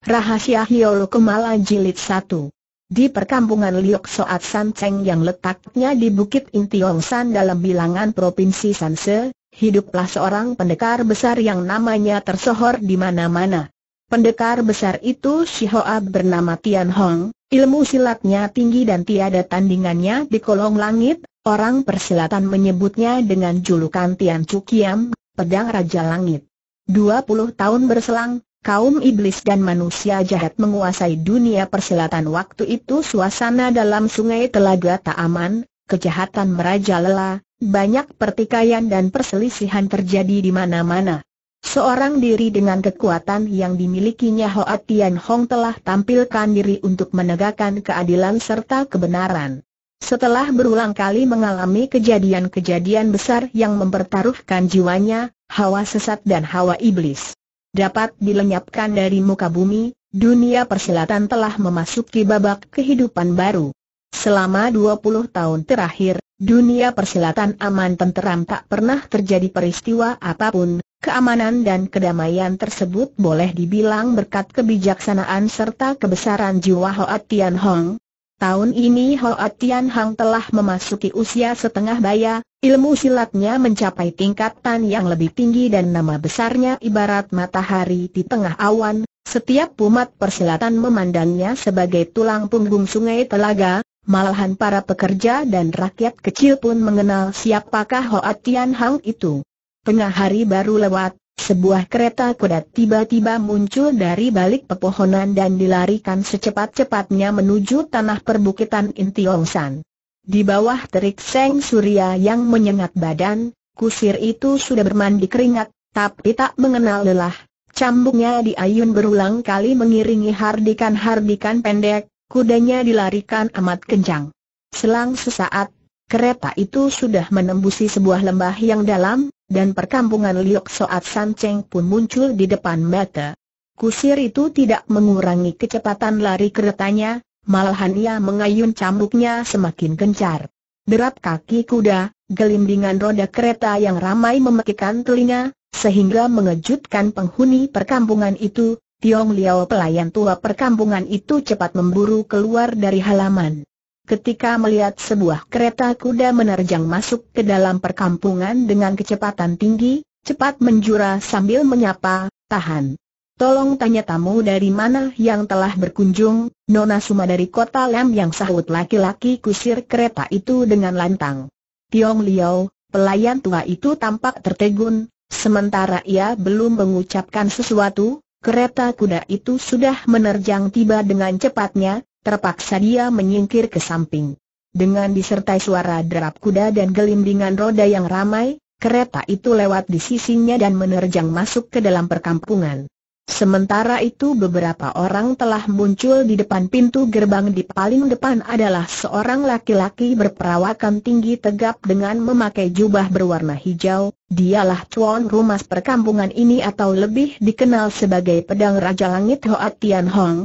Rahasia Hiolo Kemala Jilid 1 Di perkampungan Liok Soat San Cheng yang letaknya di Bukit Intiong San dalam bilangan Provinsi Sanse, hiduplah seorang pendekar besar yang namanya tersohor di mana-mana. Pendekar besar itu si Hoa bernama Tian Hong, ilmu silatnya tinggi dan tiada tandingannya di kolong langit, orang persilatan menyebutnya dengan julukan Tian Cukiam, Pedang Raja Langit. 20 tahun berselang, kaum iblis dan manusia jahat menguasai dunia persilatan waktu itu suasana dalam sungai telaga tak aman, kejahatan merajalela, banyak pertikaian dan perselisihan terjadi di mana-mana. Seorang diri dengan kekuatan yang dimilikinya Hoa Tian Hong telah tampilkan diri untuk menegakkan keadilan serta kebenaran. Setelah berulang kali mengalami kejadian-kejadian besar yang mempertaruhkan jiwanya, hawa sesat dan hawa iblis dapat dilenyapkan dari muka bumi, dunia persilatan telah memasuki babak kehidupan baru. Selama 20 tahun terakhir, dunia persilatan aman tenteram tak pernah terjadi peristiwa apapun, keamanan dan kedamaian tersebut boleh dibilang berkat kebijaksanaan serta kebesaran jiwa Hoa Tian Hong, Tahun ini Hoa Tian Hang telah memasuki usia setengah baya, ilmu silatnya mencapai tingkatan yang lebih tinggi dan nama besarnya ibarat matahari di tengah awan, setiap umat persilatan memandangnya sebagai tulang punggung sungai telaga, malahan para pekerja dan rakyat kecil pun mengenal siapakah Hoa Tian Hang itu. Tengah hari baru lewat, sebuah kereta kuda tiba-tiba muncul dari balik pepohonan dan dilarikan secepat-cepatnya menuju tanah perbukitan Intiongsan. Di bawah terik seng surya yang menyengat badan, kusir itu sudah bermandi keringat, tapi tak mengenal lelah. Cambuknya diayun berulang kali mengiringi hardikan-hardikan pendek, kudanya dilarikan amat kencang. Selang sesaat, kereta itu sudah menembusi sebuah lembah yang dalam, dan perkampungan Liok Soat San Cheng pun muncul di depan mata. Kusir itu tidak mengurangi kecepatan lari keretanya, malahan ia mengayun cambuknya semakin gencar. Derap kaki kuda, gelindingan roda kereta yang ramai memekikan telinga, sehingga mengejutkan penghuni perkampungan itu, Tiong Liao pelayan tua perkampungan itu cepat memburu keluar dari halaman ketika melihat sebuah kereta kuda menerjang masuk ke dalam perkampungan dengan kecepatan tinggi, cepat menjura sambil menyapa, tahan. Tolong tanya tamu dari mana yang telah berkunjung, Nona Suma dari kota Lem yang sahut laki-laki kusir kereta itu dengan lantang. Tiong Liao, pelayan tua itu tampak tertegun, sementara ia belum mengucapkan sesuatu, kereta kuda itu sudah menerjang tiba dengan cepatnya, Terpaksa dia menyingkir ke samping. Dengan disertai suara derap kuda dan gelindingan roda yang ramai, kereta itu lewat di sisinya dan menerjang masuk ke dalam perkampungan. Sementara itu beberapa orang telah muncul di depan pintu gerbang di paling depan adalah seorang laki-laki berperawakan tinggi tegap dengan memakai jubah berwarna hijau, dialah tuan rumah perkampungan ini atau lebih dikenal sebagai pedang Raja Langit Hoatian Tian Hong,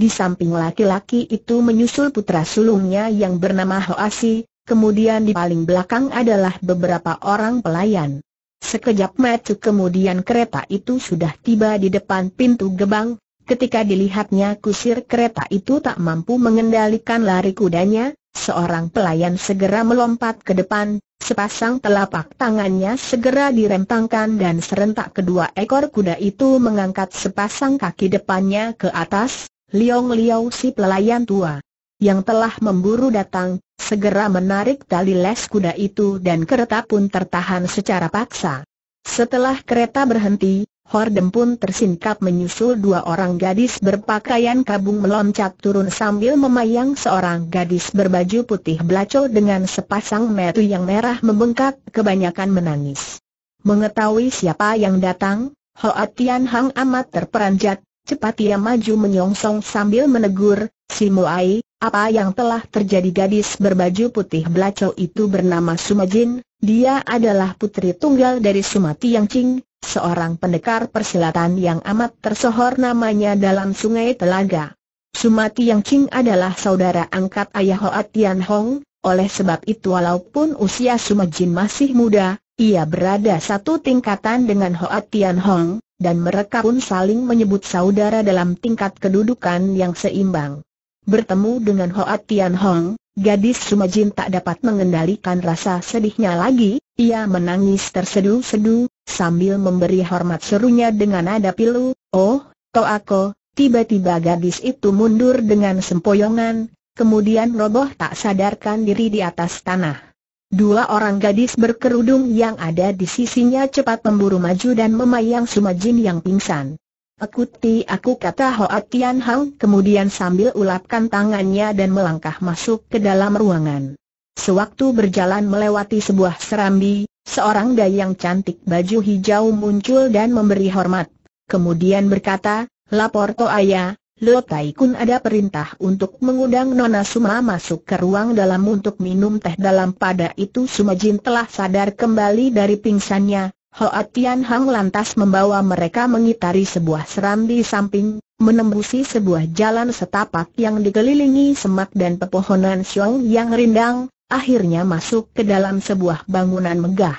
di samping laki-laki itu menyusul putra sulungnya yang bernama Hoasi, kemudian di paling belakang adalah beberapa orang pelayan. Sekejap mata kemudian kereta itu sudah tiba di depan pintu gebang, ketika dilihatnya kusir kereta itu tak mampu mengendalikan lari kudanya, seorang pelayan segera melompat ke depan, sepasang telapak tangannya segera dirempangkan dan serentak kedua ekor kuda itu mengangkat sepasang kaki depannya ke atas, Liong Liao si pelayan tua yang telah memburu datang, segera menarik tali les kuda itu dan kereta pun tertahan secara paksa. Setelah kereta berhenti, Hordem pun tersingkap menyusul dua orang gadis berpakaian kabung meloncat turun sambil memayang seorang gadis berbaju putih belaco dengan sepasang metu yang merah membengkak kebanyakan menangis. Mengetahui siapa yang datang, Hoa Tian Hang amat terperanjat, Cepat ia maju menyongsong sambil menegur, si Muai, apa yang telah terjadi gadis berbaju putih belaco itu bernama Sumajin, dia adalah putri tunggal dari Sumati Yang Ching, seorang pendekar persilatan yang amat tersohor namanya dalam sungai Telaga. Sumati Yang Ching adalah saudara angkat ayah Hoa Tian Hong, oleh sebab itu walaupun usia Sumajin masih muda, ia berada satu tingkatan dengan Hoa Tian Hong, dan mereka pun saling menyebut saudara dalam tingkat kedudukan yang seimbang. Bertemu dengan Hoa Tian Hong, gadis Sumajin tak dapat mengendalikan rasa sedihnya lagi, ia menangis tersedu-sedu, sambil memberi hormat serunya dengan nada pilu, Oh, aku. tiba-tiba gadis itu mundur dengan sempoyongan, kemudian roboh tak sadarkan diri di atas tanah. Dua orang gadis berkerudung yang ada di sisinya cepat memburu maju dan memayang Sumajin yang pingsan. Ikuti aku kata Hoa Tian Hang kemudian sambil ulapkan tangannya dan melangkah masuk ke dalam ruangan. Sewaktu berjalan melewati sebuah serambi, seorang dayang yang cantik baju hijau muncul dan memberi hormat. Kemudian berkata, lapor Toaya, ayah, Lo Tai Kun ada perintah untuk mengundang Nona Suma masuk ke ruang dalam untuk minum teh dalam pada itu Suma Jin telah sadar kembali dari pingsannya. Hoa Tian Hang lantas membawa mereka mengitari sebuah serambi samping, menembusi sebuah jalan setapak yang dikelilingi semak dan pepohonan siong yang rindang, akhirnya masuk ke dalam sebuah bangunan megah.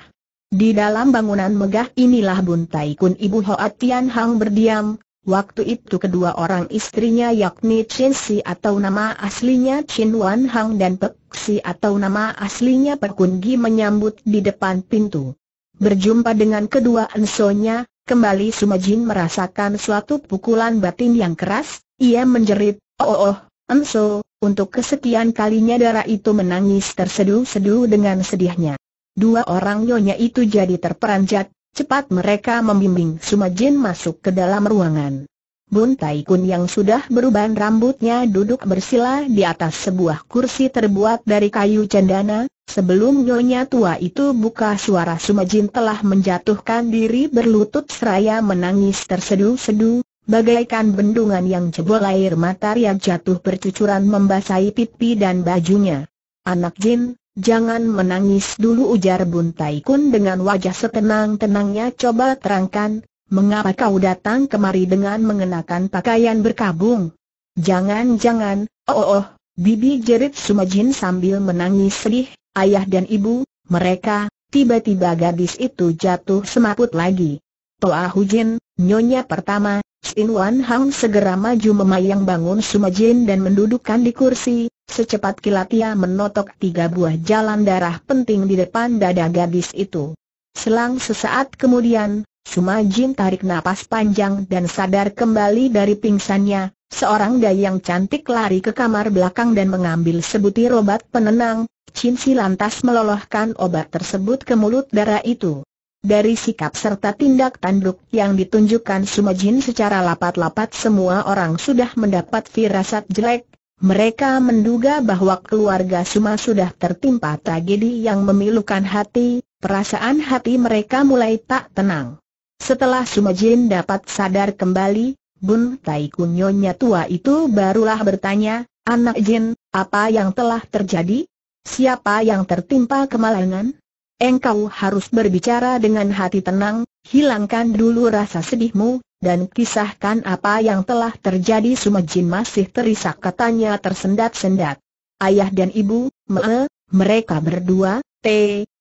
Di dalam bangunan megah inilah Bun Tai Kun Ibu Hoa Tian Hang berdiam, Waktu itu kedua orang istrinya yakni Chen Si atau nama aslinya Chin Wan Hang dan Pek Si atau nama aslinya Kun Gi menyambut di depan pintu. Berjumpa dengan kedua ensonya, kembali Sumajin merasakan suatu pukulan batin yang keras, ia menjerit, oh oh, oh enso, untuk kesekian kalinya darah itu menangis terseduh-seduh dengan sedihnya. Dua orang nyonya itu jadi terperanjat, Cepat mereka membimbing Sumajin masuk ke dalam ruangan. Bun Taikun yang sudah beruban rambutnya duduk bersila di atas sebuah kursi terbuat dari kayu cendana, sebelum nyonya tua itu buka suara Sumajin telah menjatuhkan diri berlutut seraya menangis tersedu-sedu, bagaikan bendungan yang jebol air mata riak jatuh bercucuran membasahi pipi dan bajunya. Anak Jin, Jangan menangis dulu ujar Bun Taikun dengan wajah setenang-tenangnya coba terangkan, mengapa kau datang kemari dengan mengenakan pakaian berkabung? Jangan-jangan, oh, oh oh, bibi jerit Sumajin sambil menangis sedih, ayah dan ibu, mereka, tiba-tiba gadis itu jatuh semaput lagi. Toa Hujin, nyonya pertama, Sin Wan Hang segera maju memayang bangun Sumajin dan mendudukkan di kursi, Secepat kilat ia menotok tiga buah jalan darah penting di depan dada gadis itu. Selang sesaat kemudian, Sumajin tarik napas panjang dan sadar kembali dari pingsannya, seorang dayang cantik lari ke kamar belakang dan mengambil sebutir obat penenang, Si lantas melolohkan obat tersebut ke mulut darah itu. Dari sikap serta tindak tanduk yang ditunjukkan Sumajin secara lapat-lapat semua orang sudah mendapat firasat jelek, mereka menduga bahwa keluarga Suma sudah tertimpa tragedi yang memilukan hati, perasaan hati mereka mulai tak tenang. Setelah Suma Jin dapat sadar kembali, Bun Tai Kunyonya tua itu barulah bertanya, Anak Jin, apa yang telah terjadi? Siapa yang tertimpa kemalangan? Engkau harus berbicara dengan hati tenang, hilangkan dulu rasa sedihmu, dan kisahkan apa yang telah terjadi Sumajin masih terisak katanya tersendat-sendat. Ayah dan ibu, me, mereka berdua, T,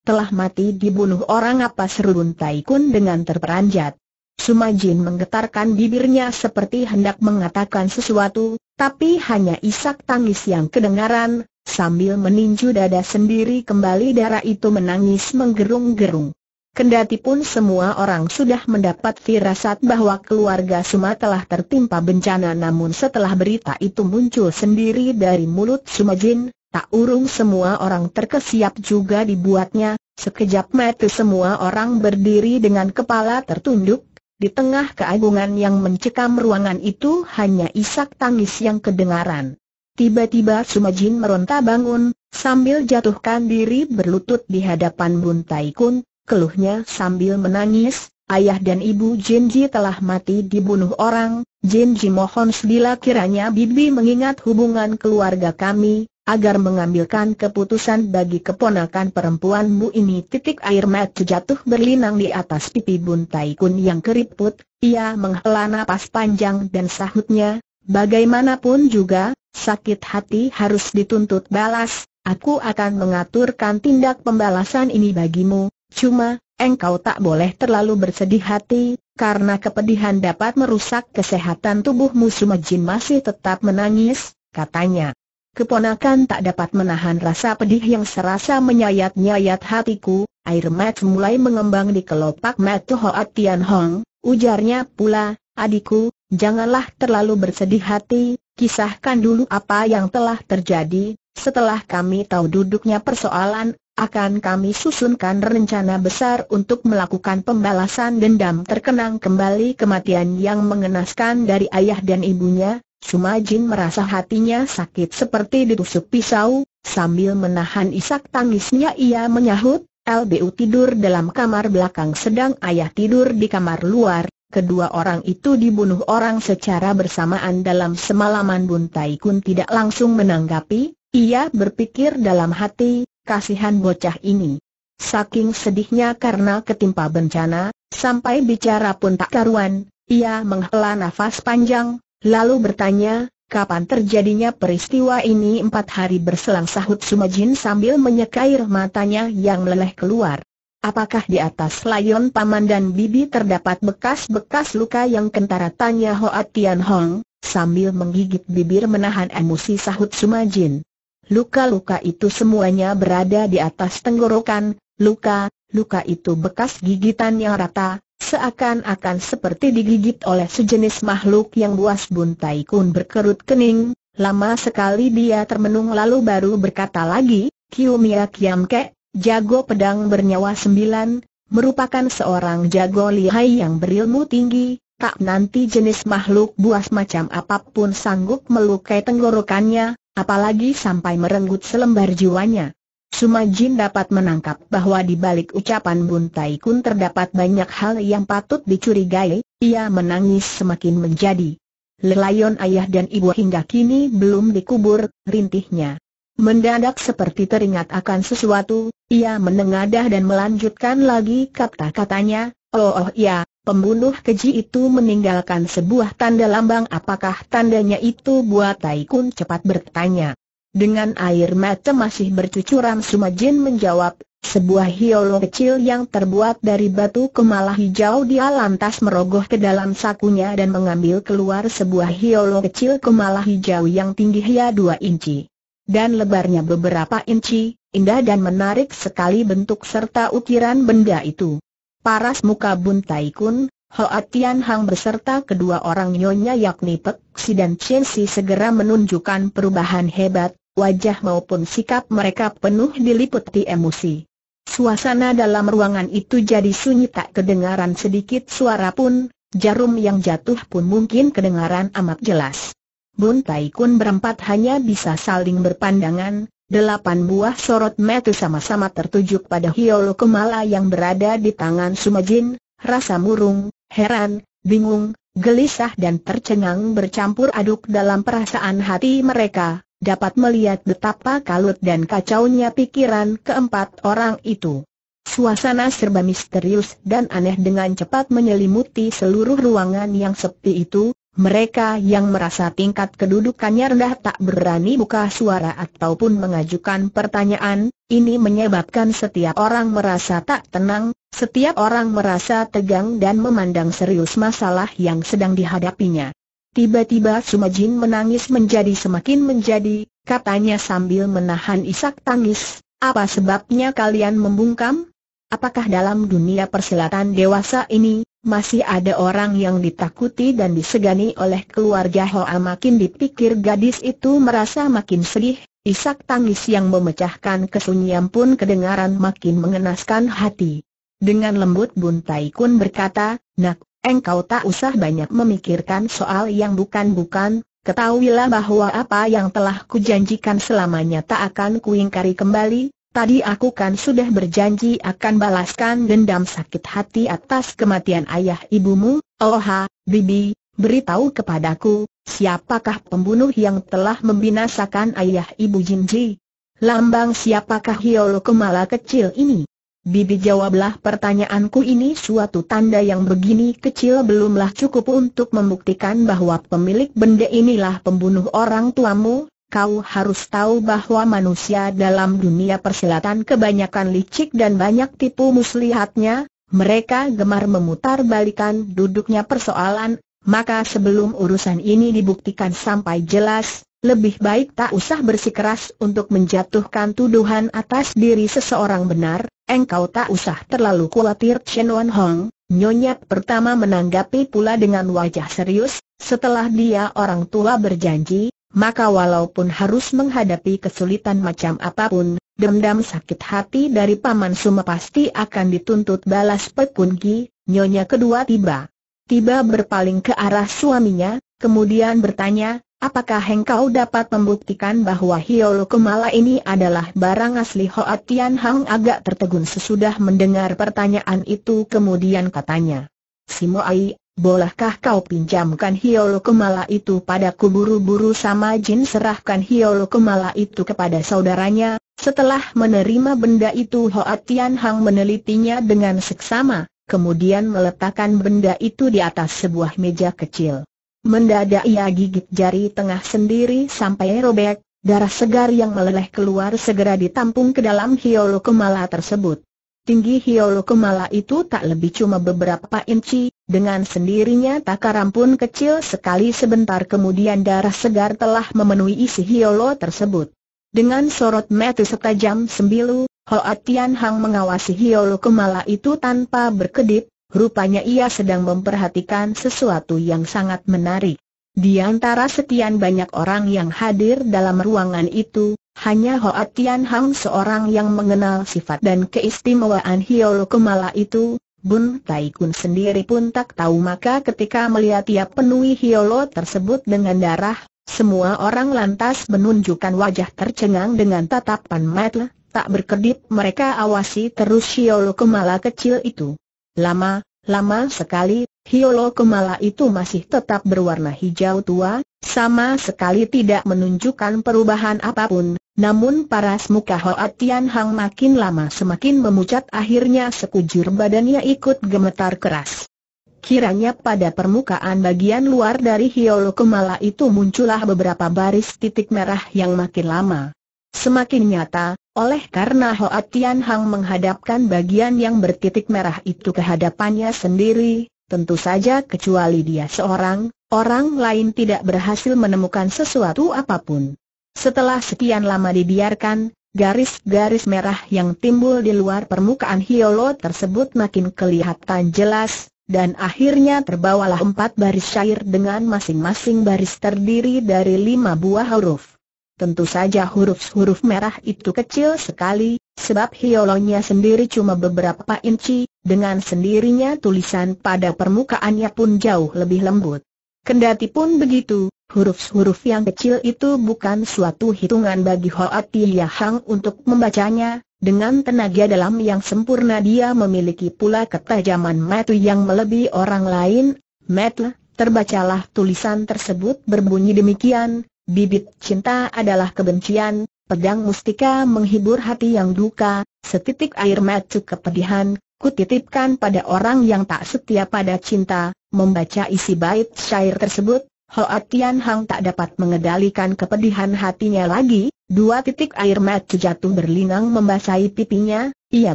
telah mati dibunuh orang apa seru kun dengan terperanjat. Sumajin menggetarkan bibirnya seperti hendak mengatakan sesuatu, tapi hanya isak tangis yang kedengaran, sambil meninju dada sendiri kembali darah itu menangis menggerung-gerung. Kendati pun semua orang sudah mendapat firasat bahwa keluarga Suma telah tertimpa bencana namun setelah berita itu muncul sendiri dari mulut Suma Jin, tak urung semua orang terkesiap juga dibuatnya, sekejap mata semua orang berdiri dengan kepala tertunduk, di tengah keagungan yang mencekam ruangan itu hanya isak tangis yang kedengaran. Tiba-tiba Sumajin meronta bangun, sambil jatuhkan diri berlutut di hadapan Bun Tai Kun, keluhnya sambil menangis, ayah dan ibu Jinji telah mati dibunuh orang, Jinji mohon bila kiranya Bibi mengingat hubungan keluarga kami, agar mengambilkan keputusan bagi keponakan perempuanmu ini. Titik air mata jatuh berlinang di atas pipi Buntai Kun yang keriput, ia menghela napas panjang dan sahutnya, bagaimanapun juga, sakit hati harus dituntut balas, aku akan mengaturkan tindak pembalasan ini bagimu, Cuma, engkau tak boleh terlalu bersedih hati, karena kepedihan dapat merusak kesehatan tubuhmu Jin masih tetap menangis, katanya. Keponakan tak dapat menahan rasa pedih yang serasa menyayat-nyayat hatiku, air mat mulai mengembang di kelopak mata Hoat Tian Hong, ujarnya pula, adikku, janganlah terlalu bersedih hati, kisahkan dulu apa yang telah terjadi, setelah kami tahu duduknya persoalan, akan kami susunkan rencana besar untuk melakukan pembalasan dendam terkenang kembali kematian yang mengenaskan dari ayah dan ibunya. Sumajin merasa hatinya sakit seperti ditusuk pisau, sambil menahan isak tangisnya ia menyahut, LBU tidur dalam kamar belakang sedang ayah tidur di kamar luar, Kedua orang itu dibunuh orang secara bersamaan dalam semalaman Bun Kun tidak langsung menanggapi, ia berpikir dalam hati, kasihan bocah ini. Saking sedihnya karena ketimpa bencana, sampai bicara pun tak karuan, ia menghela nafas panjang, lalu bertanya, kapan terjadinya peristiwa ini empat hari berselang sahut Sumajin sambil menyekair matanya yang meleleh keluar. Apakah di atas layon paman dan bibi terdapat bekas-bekas luka yang kentara tanya Hoa Tian Hong, sambil menggigit bibir menahan emosi sahut Sumajin. Luka-luka itu semuanya berada di atas tenggorokan, luka, luka itu bekas gigitan yang rata, seakan-akan seperti digigit oleh sejenis makhluk yang buas buntai kun berkerut kening, lama sekali dia termenung lalu baru berkata lagi, Kiumia Kiamke, jago pedang bernyawa sembilan, merupakan seorang jago lihai yang berilmu tinggi, tak nanti jenis makhluk buas macam apapun sanggup melukai tenggorokannya, apalagi sampai merenggut selembar jiwanya. Sumajin dapat menangkap bahwa di balik ucapan Buntai Kun terdapat banyak hal yang patut dicurigai, ia menangis semakin menjadi. Lelayon ayah dan ibu hingga kini belum dikubur, rintihnya. Mendadak seperti teringat akan sesuatu, ia menengadah dan melanjutkan lagi kata-katanya, oh, oh ya, pembunuh keji itu meninggalkan sebuah tanda lambang apakah tandanya itu buat Taikun cepat bertanya. Dengan air mata masih bercucuran Sumajin menjawab, sebuah hiolo kecil yang terbuat dari batu kemala hijau dia lantas merogoh ke dalam sakunya dan mengambil keluar sebuah hiolo kecil kemala hijau yang tinggi hia ya, 2 inci. Dan lebarnya beberapa inci, indah dan menarik sekali bentuk serta ukiran benda itu. Paras muka Bun Tai Kun, Hoa Tian Hang beserta kedua orang nyonya yakni Pek Si dan Chen Si segera menunjukkan perubahan hebat, wajah maupun sikap mereka penuh diliputi emosi. Suasana dalam ruangan itu jadi sunyi tak kedengaran sedikit suara pun, jarum yang jatuh pun mungkin kedengaran amat jelas. Bun Tai Kun berempat hanya bisa saling berpandangan, Delapan buah sorot mata sama-sama tertuju pada Hiolo Kemala yang berada di tangan Sumajin, rasa murung, heran, bingung, gelisah dan tercengang bercampur aduk dalam perasaan hati mereka, dapat melihat betapa kalut dan kacaunya pikiran keempat orang itu. Suasana serba misterius dan aneh dengan cepat menyelimuti seluruh ruangan yang sepi itu, mereka yang merasa tingkat kedudukannya rendah tak berani buka suara ataupun mengajukan pertanyaan, ini menyebabkan setiap orang merasa tak tenang, setiap orang merasa tegang dan memandang serius masalah yang sedang dihadapinya. Tiba-tiba Sumajin menangis menjadi semakin menjadi, katanya sambil menahan isak tangis, apa sebabnya kalian membungkam? Apakah dalam dunia persilatan dewasa ini, masih ada orang yang ditakuti dan disegani oleh keluarga Hoa makin dipikir gadis itu merasa makin sedih, isak tangis yang memecahkan kesunyian pun kedengaran makin mengenaskan hati. Dengan lembut Bun Tai berkata, Nak, engkau tak usah banyak memikirkan soal yang bukan-bukan, Ketahuilah bahwa apa yang telah kujanjikan selamanya tak akan kuingkari kembali, Tadi aku kan sudah berjanji akan balaskan dendam sakit hati atas kematian ayah ibumu, Oha, oh, Bibi, beritahu kepadaku, siapakah pembunuh yang telah membinasakan ayah ibu Jinji? Lambang siapakah Hiol Kemala kecil ini? Bibi jawablah pertanyaanku ini suatu tanda yang begini kecil belumlah cukup untuk membuktikan bahwa pemilik benda inilah pembunuh orang tuamu, Kau harus tahu bahwa manusia dalam dunia persilatan kebanyakan licik dan banyak tipu muslihatnya, mereka gemar memutar balikan duduknya persoalan, maka sebelum urusan ini dibuktikan sampai jelas, lebih baik tak usah bersikeras untuk menjatuhkan tuduhan atas diri seseorang benar, engkau tak usah terlalu khawatir Chen Wan Hong. Nyonya pertama menanggapi pula dengan wajah serius, setelah dia orang tua berjanji, maka walaupun harus menghadapi kesulitan macam apapun, dendam sakit hati dari Paman Suma pasti akan dituntut balas pekungi, nyonya kedua tiba. Tiba berpaling ke arah suaminya, kemudian bertanya, apakah engkau dapat membuktikan bahwa Hiolo kemala ini adalah barang asli Hoatian Tian Hang agak tertegun sesudah mendengar pertanyaan itu kemudian katanya. Simo Ai, Bolehkah kau pinjamkan Hiolo Kemala itu padaku buru-buru sama Jin serahkan Hiolo Kemala itu kepada saudaranya? Setelah menerima benda itu Hoa Tian Hang menelitinya dengan seksama, kemudian meletakkan benda itu di atas sebuah meja kecil. Mendadak ia gigit jari tengah sendiri sampai robek, darah segar yang meleleh keluar segera ditampung ke dalam Hiolo Kemala tersebut. Tinggi Hiolo Kemala itu tak lebih cuma beberapa inci, dengan sendirinya takaran pun kecil sekali sebentar kemudian darah segar telah memenuhi isi Hiolo tersebut. Dengan sorot mata setajam sembilu, Hoa Tian Hang mengawasi Hiolo Kemala itu tanpa berkedip, rupanya ia sedang memperhatikan sesuatu yang sangat menarik. Di antara setian banyak orang yang hadir dalam ruangan itu, hanya Hoa Tian Hang seorang yang mengenal sifat dan keistimewaan Hiolo kemala itu, Bun Tai Kun sendiri pun tak tahu maka ketika melihat ia penuhi Hiolo tersebut dengan darah, semua orang lantas menunjukkan wajah tercengang dengan tatapan mata, tak berkedip mereka awasi terus Hiolo kemala kecil itu. Lama, lama sekali, Hiolo kemala itu masih tetap berwarna hijau tua, sama sekali tidak menunjukkan perubahan apapun, namun paras muka Hoa Tian Hang makin lama semakin memucat akhirnya sekujur badannya ikut gemetar keras. Kiranya pada permukaan bagian luar dari Hiolo Kemala itu muncullah beberapa baris titik merah yang makin lama. Semakin nyata, oleh karena Hoa Tian Hang menghadapkan bagian yang bertitik merah itu ke hadapannya sendiri, tentu saja kecuali dia seorang, orang lain tidak berhasil menemukan sesuatu apapun. Setelah sekian lama dibiarkan, garis-garis merah yang timbul di luar permukaan Hiolo tersebut makin kelihatan jelas, dan akhirnya terbawalah empat baris syair dengan masing-masing baris terdiri dari lima buah huruf. Tentu saja huruf-huruf merah itu kecil sekali, sebab hiolonya sendiri cuma beberapa inci, dengan sendirinya tulisan pada permukaannya pun jauh lebih lembut. Kendati pun begitu, Huruf-huruf yang kecil itu bukan suatu hitungan bagi Hoat Yahang untuk membacanya, dengan tenaga dalam yang sempurna dia memiliki pula ketajaman metu yang melebihi orang lain, metle, terbacalah tulisan tersebut berbunyi demikian, bibit cinta adalah kebencian, pedang mustika menghibur hati yang duka, setitik air metu kepedihan, kutitipkan pada orang yang tak setia pada cinta, membaca isi bait syair tersebut, Hoatian Hong Hang tak dapat mengendalikan kepedihan hatinya lagi, dua titik air mata jatuh berlinang membasahi pipinya, ia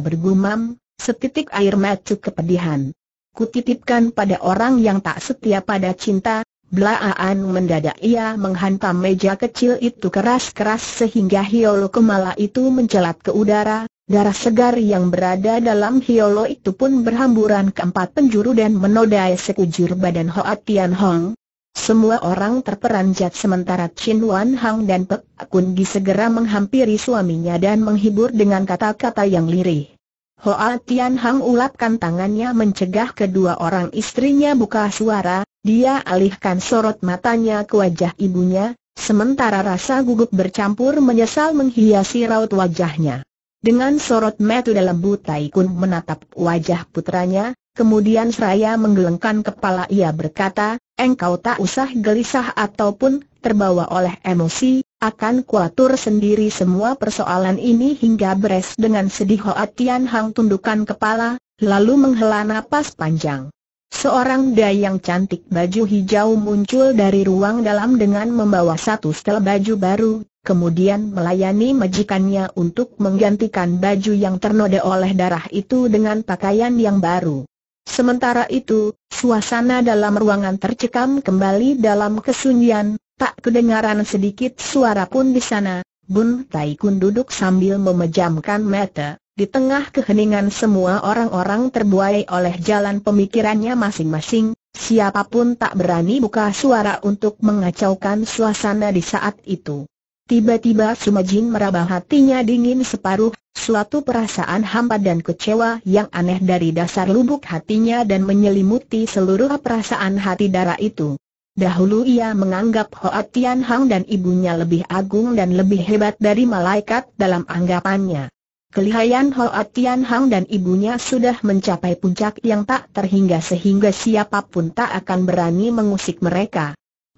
bergumam, setitik air mata kepedihan. Kutitipkan pada orang yang tak setia pada cinta, belaan mendadak ia menghantam meja kecil itu keras-keras sehingga Hiolo Kemala itu mencelat ke udara, darah segar yang berada dalam Hiolo itu pun berhamburan ke empat penjuru dan menodai sekujur badan Hoatian Tian Hang, semua orang terperanjat sementara Chin Wan Hang dan Pek Kun Gi segera menghampiri suaminya dan menghibur dengan kata-kata yang lirih. Hoa Tian Hang ulapkan tangannya mencegah kedua orang istrinya buka suara, dia alihkan sorot matanya ke wajah ibunya, sementara rasa gugup bercampur menyesal menghiasi raut wajahnya. Dengan sorot metu dalam butai kun menatap wajah putranya, kemudian seraya menggelengkan kepala ia berkata, engkau tak usah gelisah ataupun terbawa oleh emosi, akan kuatur sendiri semua persoalan ini hingga beres dengan sedih Hoa Tian Hang tundukan kepala, lalu menghela napas panjang. Seorang dayang cantik baju hijau muncul dari ruang dalam dengan membawa satu setel baju baru, kemudian melayani majikannya untuk menggantikan baju yang ternoda oleh darah itu dengan pakaian yang baru. Sementara itu, suasana dalam ruangan tercekam kembali dalam kesunyian, tak kedengaran sedikit suara pun di sana. Bun Taikun duduk sambil memejamkan mata, di tengah keheningan semua orang-orang terbuai oleh jalan pemikirannya masing-masing, siapapun tak berani buka suara untuk mengacaukan suasana di saat itu. Tiba-tiba Sumajin meraba hatinya dingin separuh, suatu perasaan hampa dan kecewa yang aneh dari dasar lubuk hatinya dan menyelimuti seluruh perasaan hati darah itu. Dahulu ia menganggap Hoa Tian Hang dan ibunya lebih agung dan lebih hebat dari malaikat dalam anggapannya. Kelihayan Hoa Tian Hang dan ibunya sudah mencapai puncak yang tak terhingga sehingga siapapun tak akan berani mengusik mereka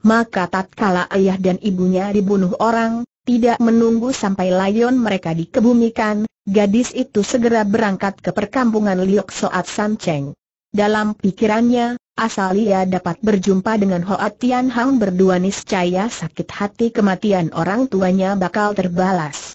maka tatkala ayah dan ibunya dibunuh orang, tidak menunggu sampai layon mereka dikebumikan, gadis itu segera berangkat ke perkampungan Liok Soat San Cheng. Dalam pikirannya, asal ia dapat berjumpa dengan Hoa Tian Hang berdua niscaya sakit hati kematian orang tuanya bakal terbalas.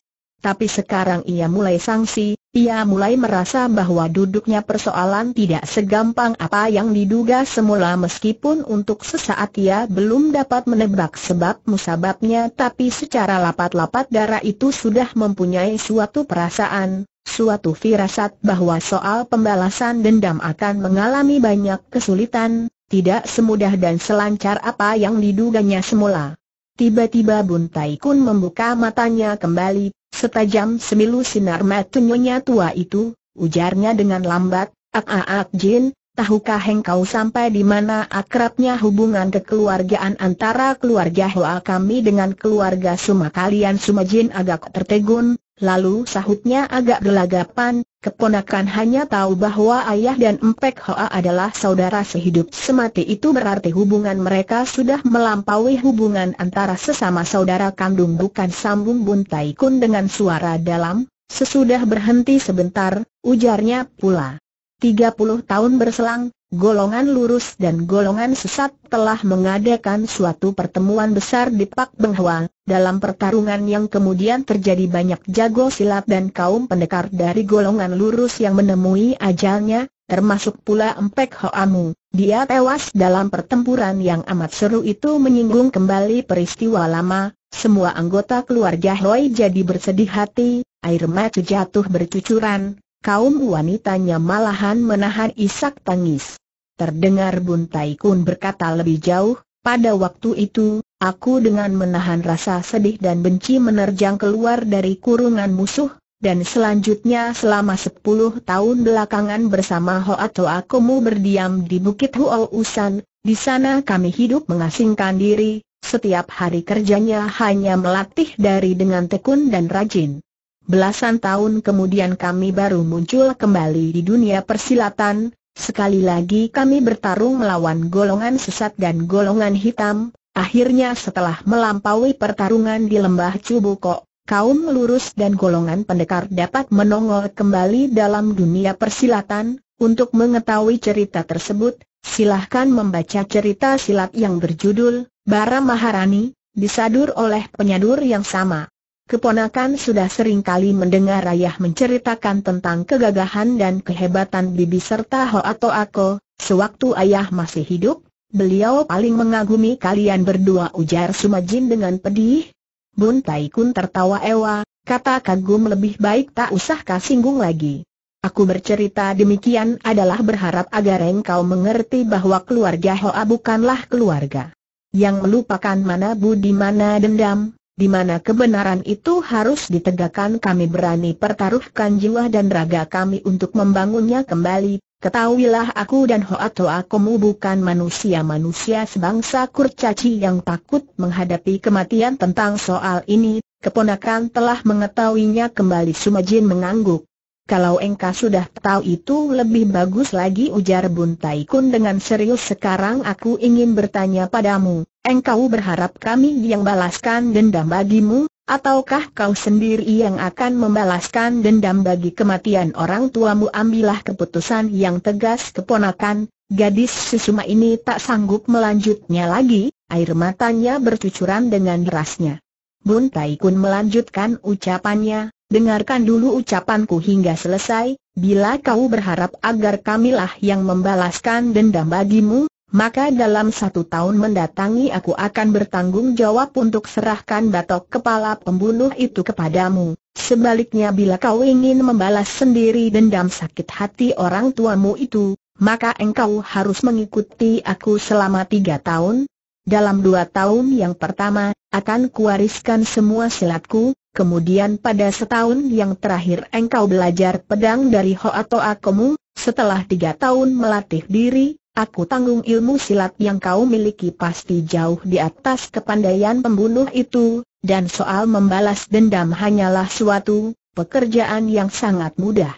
Tapi sekarang ia mulai sangsi, ia mulai merasa bahwa duduknya persoalan tidak segampang apa yang diduga semula meskipun untuk sesaat ia belum dapat menebak sebab musababnya tapi secara lapat-lapat darah itu sudah mempunyai suatu perasaan, suatu firasat bahwa soal pembalasan dendam akan mengalami banyak kesulitan, tidak semudah dan selancar apa yang diduganya semula. Tiba-tiba Buntai Kun membuka matanya kembali, Setajam semilu sinar matanya tua itu, ujarnya dengan lambat, Ak Ak, ak Jin, tahukah engkau sampai di mana akrabnya hubungan kekeluargaan antara keluarga Hoa kami dengan keluarga Suma kalian Suma Jin agak tertegun, Lalu sahutnya agak gelagapan, keponakan hanya tahu bahwa ayah dan Empek Hoa adalah saudara sehidup semati itu berarti hubungan mereka sudah melampaui hubungan antara sesama saudara kandung bukan sambung Buntai Kun dengan suara dalam, sesudah berhenti sebentar, ujarnya pula. 30 tahun berselang, golongan lurus dan golongan sesat telah mengadakan suatu pertemuan besar di Pak Benghua, dalam pertarungan yang kemudian terjadi banyak jago silat dan kaum pendekar dari golongan lurus yang menemui ajalnya, termasuk pula Empek Hoamu. Dia tewas dalam pertempuran yang amat seru itu menyinggung kembali peristiwa lama, semua anggota keluarga Hoi jadi bersedih hati, air mata jatuh bercucuran, kaum wanitanya malahan menahan isak tangis. Terdengar Bun Kun berkata lebih jauh, pada waktu itu, aku dengan menahan rasa sedih dan benci menerjang keluar dari kurungan musuh, dan selanjutnya selama 10 tahun belakangan bersama Ho aku Akumu berdiam di Bukit Huo Usan, di sana kami hidup mengasingkan diri, setiap hari kerjanya hanya melatih dari dengan tekun dan rajin. Belasan tahun kemudian kami baru muncul kembali di dunia persilatan, Sekali lagi kami bertarung melawan golongan sesat dan golongan hitam, akhirnya setelah melampaui pertarungan di lembah Cubuko, kaum lurus dan golongan pendekar dapat menongol kembali dalam dunia persilatan, untuk mengetahui cerita tersebut, silahkan membaca cerita silat yang berjudul, Bara Maharani, disadur oleh penyadur yang sama. Keponakan sudah sering kali mendengar ayah menceritakan tentang kegagahan dan kehebatan bibi serta Ho atau Ako, sewaktu ayah masih hidup, beliau paling mengagumi kalian berdua ujar Sumajin dengan pedih. Bun Taikun tertawa ewa, kata kagum lebih baik tak usah kasinggung lagi. Aku bercerita demikian adalah berharap agar engkau mengerti bahwa keluarga Hoa bukanlah keluarga yang melupakan mana budi mana dendam, di mana kebenaran itu harus ditegakkan kami berani pertaruhkan jiwa dan raga kami untuk membangunnya kembali. Ketahuilah aku dan Hoato kamu bukan manusia-manusia sebangsa kurcaci yang takut menghadapi kematian tentang soal ini, keponakan telah mengetahuinya kembali Sumajin mengangguk. Kalau engkau sudah tahu itu lebih bagus lagi ujar Buntai Kun dengan serius sekarang aku ingin bertanya padamu, engkau berharap kami yang balaskan dendam bagimu, ataukah kau sendiri yang akan membalaskan dendam bagi kematian orang tuamu ambillah keputusan yang tegas keponakan, gadis sesuma ini tak sanggup melanjutnya lagi, air matanya bercucuran dengan derasnya. Buntai Kun melanjutkan ucapannya, dengarkan dulu ucapanku hingga selesai, bila kau berharap agar kamilah yang membalaskan dendam bagimu, maka dalam satu tahun mendatangi aku akan bertanggung jawab untuk serahkan batok kepala pembunuh itu kepadamu. Sebaliknya bila kau ingin membalas sendiri dendam sakit hati orang tuamu itu, maka engkau harus mengikuti aku selama tiga tahun. Dalam dua tahun yang pertama, akan kuwariskan semua silatku, kemudian pada setahun yang terakhir engkau belajar pedang dari Hoa Toa Komu, setelah tiga tahun melatih diri, aku tanggung ilmu silat yang kau miliki pasti jauh di atas kepandaian pembunuh itu, dan soal membalas dendam hanyalah suatu pekerjaan yang sangat mudah.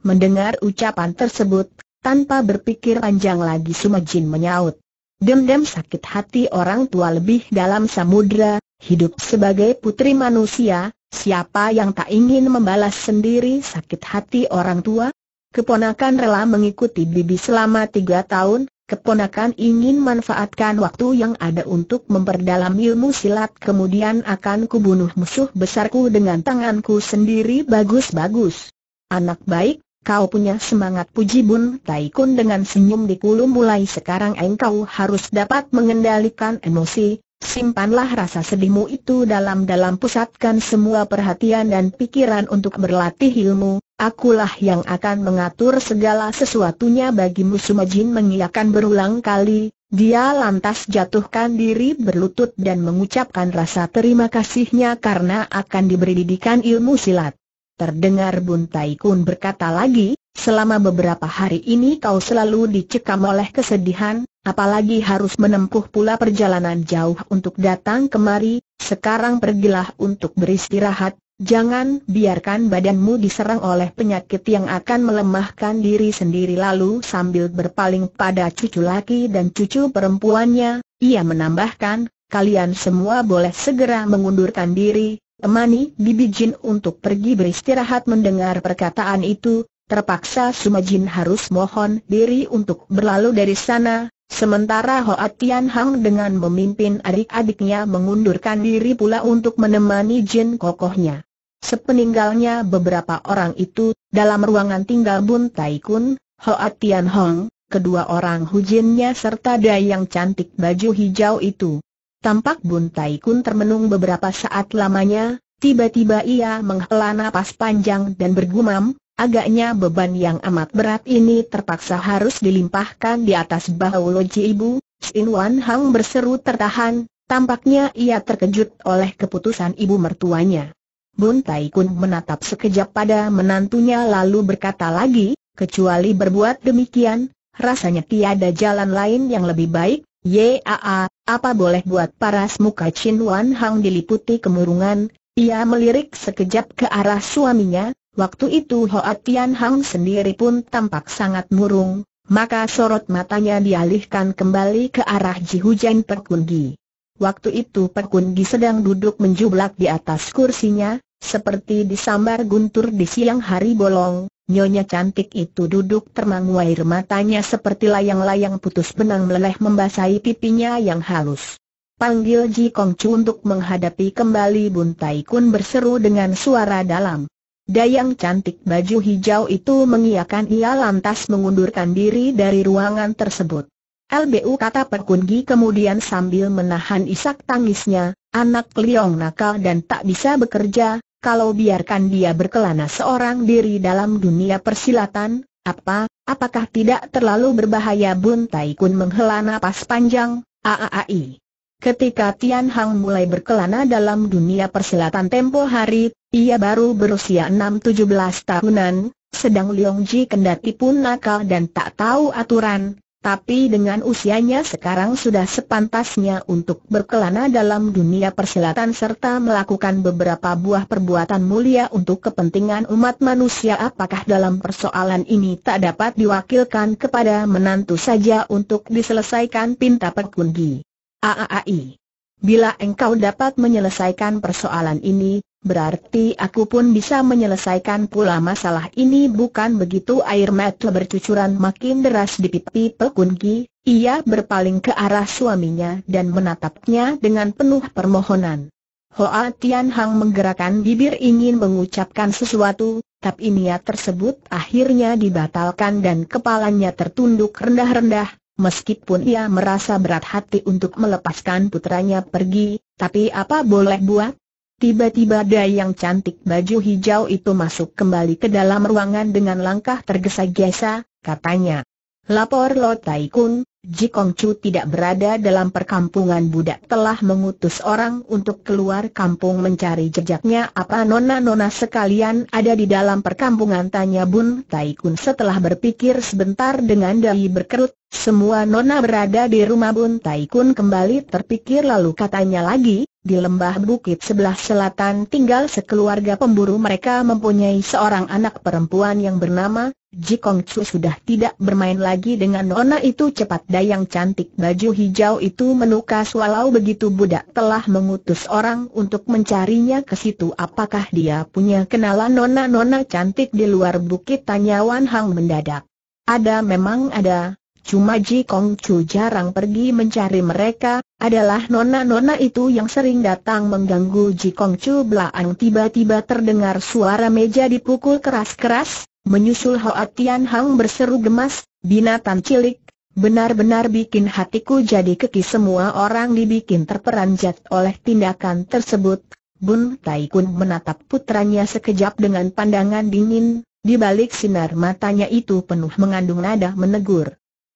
Mendengar ucapan tersebut, tanpa berpikir panjang lagi Sumajin menyaut. Dendam sakit hati orang tua lebih dalam samudra, hidup sebagai putri manusia, siapa yang tak ingin membalas sendiri sakit hati orang tua? Keponakan rela mengikuti bibi selama tiga tahun, keponakan ingin manfaatkan waktu yang ada untuk memperdalam ilmu silat kemudian akan kubunuh musuh besarku dengan tanganku sendiri bagus-bagus. Anak baik, Kau punya semangat puji Bun Taikun dengan senyum di kulu mulai sekarang engkau harus dapat mengendalikan emosi, simpanlah rasa sedihmu itu dalam-dalam pusatkan semua perhatian dan pikiran untuk berlatih ilmu, akulah yang akan mengatur segala sesuatunya bagimu Sumajin mengiakan berulang kali, dia lantas jatuhkan diri berlutut dan mengucapkan rasa terima kasihnya karena akan diberi didikan ilmu silat. Terdengar Buntai Kun berkata lagi, selama beberapa hari ini kau selalu dicekam oleh kesedihan, apalagi harus menempuh pula perjalanan jauh untuk datang kemari, sekarang pergilah untuk beristirahat, jangan biarkan badanmu diserang oleh penyakit yang akan melemahkan diri sendiri lalu sambil berpaling pada cucu laki dan cucu perempuannya, ia menambahkan, kalian semua boleh segera mengundurkan diri, temani Bibi Jin untuk pergi beristirahat mendengar perkataan itu, terpaksa Suma Jin harus mohon diri untuk berlalu dari sana, sementara Hoa Tian Hang dengan memimpin adik-adiknya mengundurkan diri pula untuk menemani Jin kokohnya. Sepeninggalnya beberapa orang itu, dalam ruangan tinggal Bun Tai Kun, Hoa Tian Hong, kedua orang hujinnya serta dayang cantik baju hijau itu. Tampak Buntai Kun termenung beberapa saat lamanya, tiba-tiba ia menghela napas panjang dan bergumam, agaknya beban yang amat berat ini terpaksa harus dilimpahkan di atas bahu loji ibu, Sin Wan Hang berseru tertahan, tampaknya ia terkejut oleh keputusan ibu mertuanya. Buntai Kun menatap sekejap pada menantunya lalu berkata lagi, kecuali berbuat demikian, rasanya tiada jalan lain yang lebih baik, Yaa, apa boleh buat paras muka Chin Wan Hang diliputi kemurungan, ia melirik sekejap ke arah suaminya, waktu itu Hoa Tian Hang sendiri pun tampak sangat murung, maka sorot matanya dialihkan kembali ke arah Ji Hujan Perkungi. Waktu itu Perkungi sedang duduk menjublak di atas kursinya, seperti disambar guntur di siang hari bolong, Nyonya cantik itu duduk termangu air matanya seperti layang-layang putus benang meleleh membasahi pipinya yang halus. Panggil Ji Kong Chu untuk menghadapi kembali Bun Tai Kun berseru dengan suara dalam. Dayang cantik baju hijau itu mengiakan ia lantas mengundurkan diri dari ruangan tersebut. LBU kata Perkungi kemudian sambil menahan isak tangisnya, anak Liong nakal dan tak bisa bekerja, kalau biarkan dia berkelana seorang diri dalam dunia persilatan, apa, apakah tidak terlalu berbahaya Bun Tai Kun menghela napas panjang, aaai. Ketika Tian Hang mulai berkelana dalam dunia persilatan tempo hari, ia baru berusia enam tujuh belas tahunan, sedang Leong Ji kendati pun nakal dan tak tahu aturan, tapi dengan usianya sekarang sudah sepantasnya untuk berkelana dalam dunia persilatan serta melakukan beberapa buah perbuatan mulia untuk kepentingan umat manusia apakah dalam persoalan ini tak dapat diwakilkan kepada menantu saja untuk diselesaikan pinta perkungi. AAAI Bila engkau dapat menyelesaikan persoalan ini, Berarti aku pun bisa menyelesaikan pula masalah ini bukan begitu air mata bercucuran makin deras di pipi Pekungi, ia berpaling ke arah suaminya dan menatapnya dengan penuh permohonan. Hoa Tian Hang menggerakkan bibir ingin mengucapkan sesuatu, tapi niat tersebut akhirnya dibatalkan dan kepalanya tertunduk rendah-rendah, Meskipun ia merasa berat hati untuk melepaskan putranya pergi, tapi apa boleh buat, Tiba-tiba Dai yang cantik baju hijau itu masuk kembali ke dalam ruangan dengan langkah tergesa-gesa, katanya. Lapor Lo Tai Kun, Jikong Chu tidak berada dalam perkampungan budak telah mengutus orang untuk keluar kampung mencari jejaknya apa nona-nona sekalian ada di dalam perkampungan tanya Bun Tai Kun setelah berpikir sebentar dengan dahi berkerut, semua nona berada di rumah Bun Taikun kembali terpikir lalu katanya lagi, di lembah bukit sebelah selatan tinggal sekeluarga pemburu mereka mempunyai seorang anak perempuan yang bernama Jikong Chu sudah tidak bermain lagi dengan nona itu cepat dayang cantik baju hijau itu menukas walau begitu budak telah mengutus orang untuk mencarinya ke situ apakah dia punya kenalan nona-nona cantik di luar bukit tanya Wan Hang mendadak. Ada memang ada, Cuma Ji Kong Chu jarang pergi mencari mereka, adalah nona-nona itu yang sering datang mengganggu Ji Kong Chu belaang tiba-tiba terdengar suara meja dipukul keras-keras, menyusul Hoa Tian Hang berseru gemas, binatang cilik, benar-benar bikin hatiku jadi keki semua orang dibikin terperanjat oleh tindakan tersebut. Bun Tai Kun menatap putranya sekejap dengan pandangan dingin, di balik sinar matanya itu penuh mengandung nada menegur.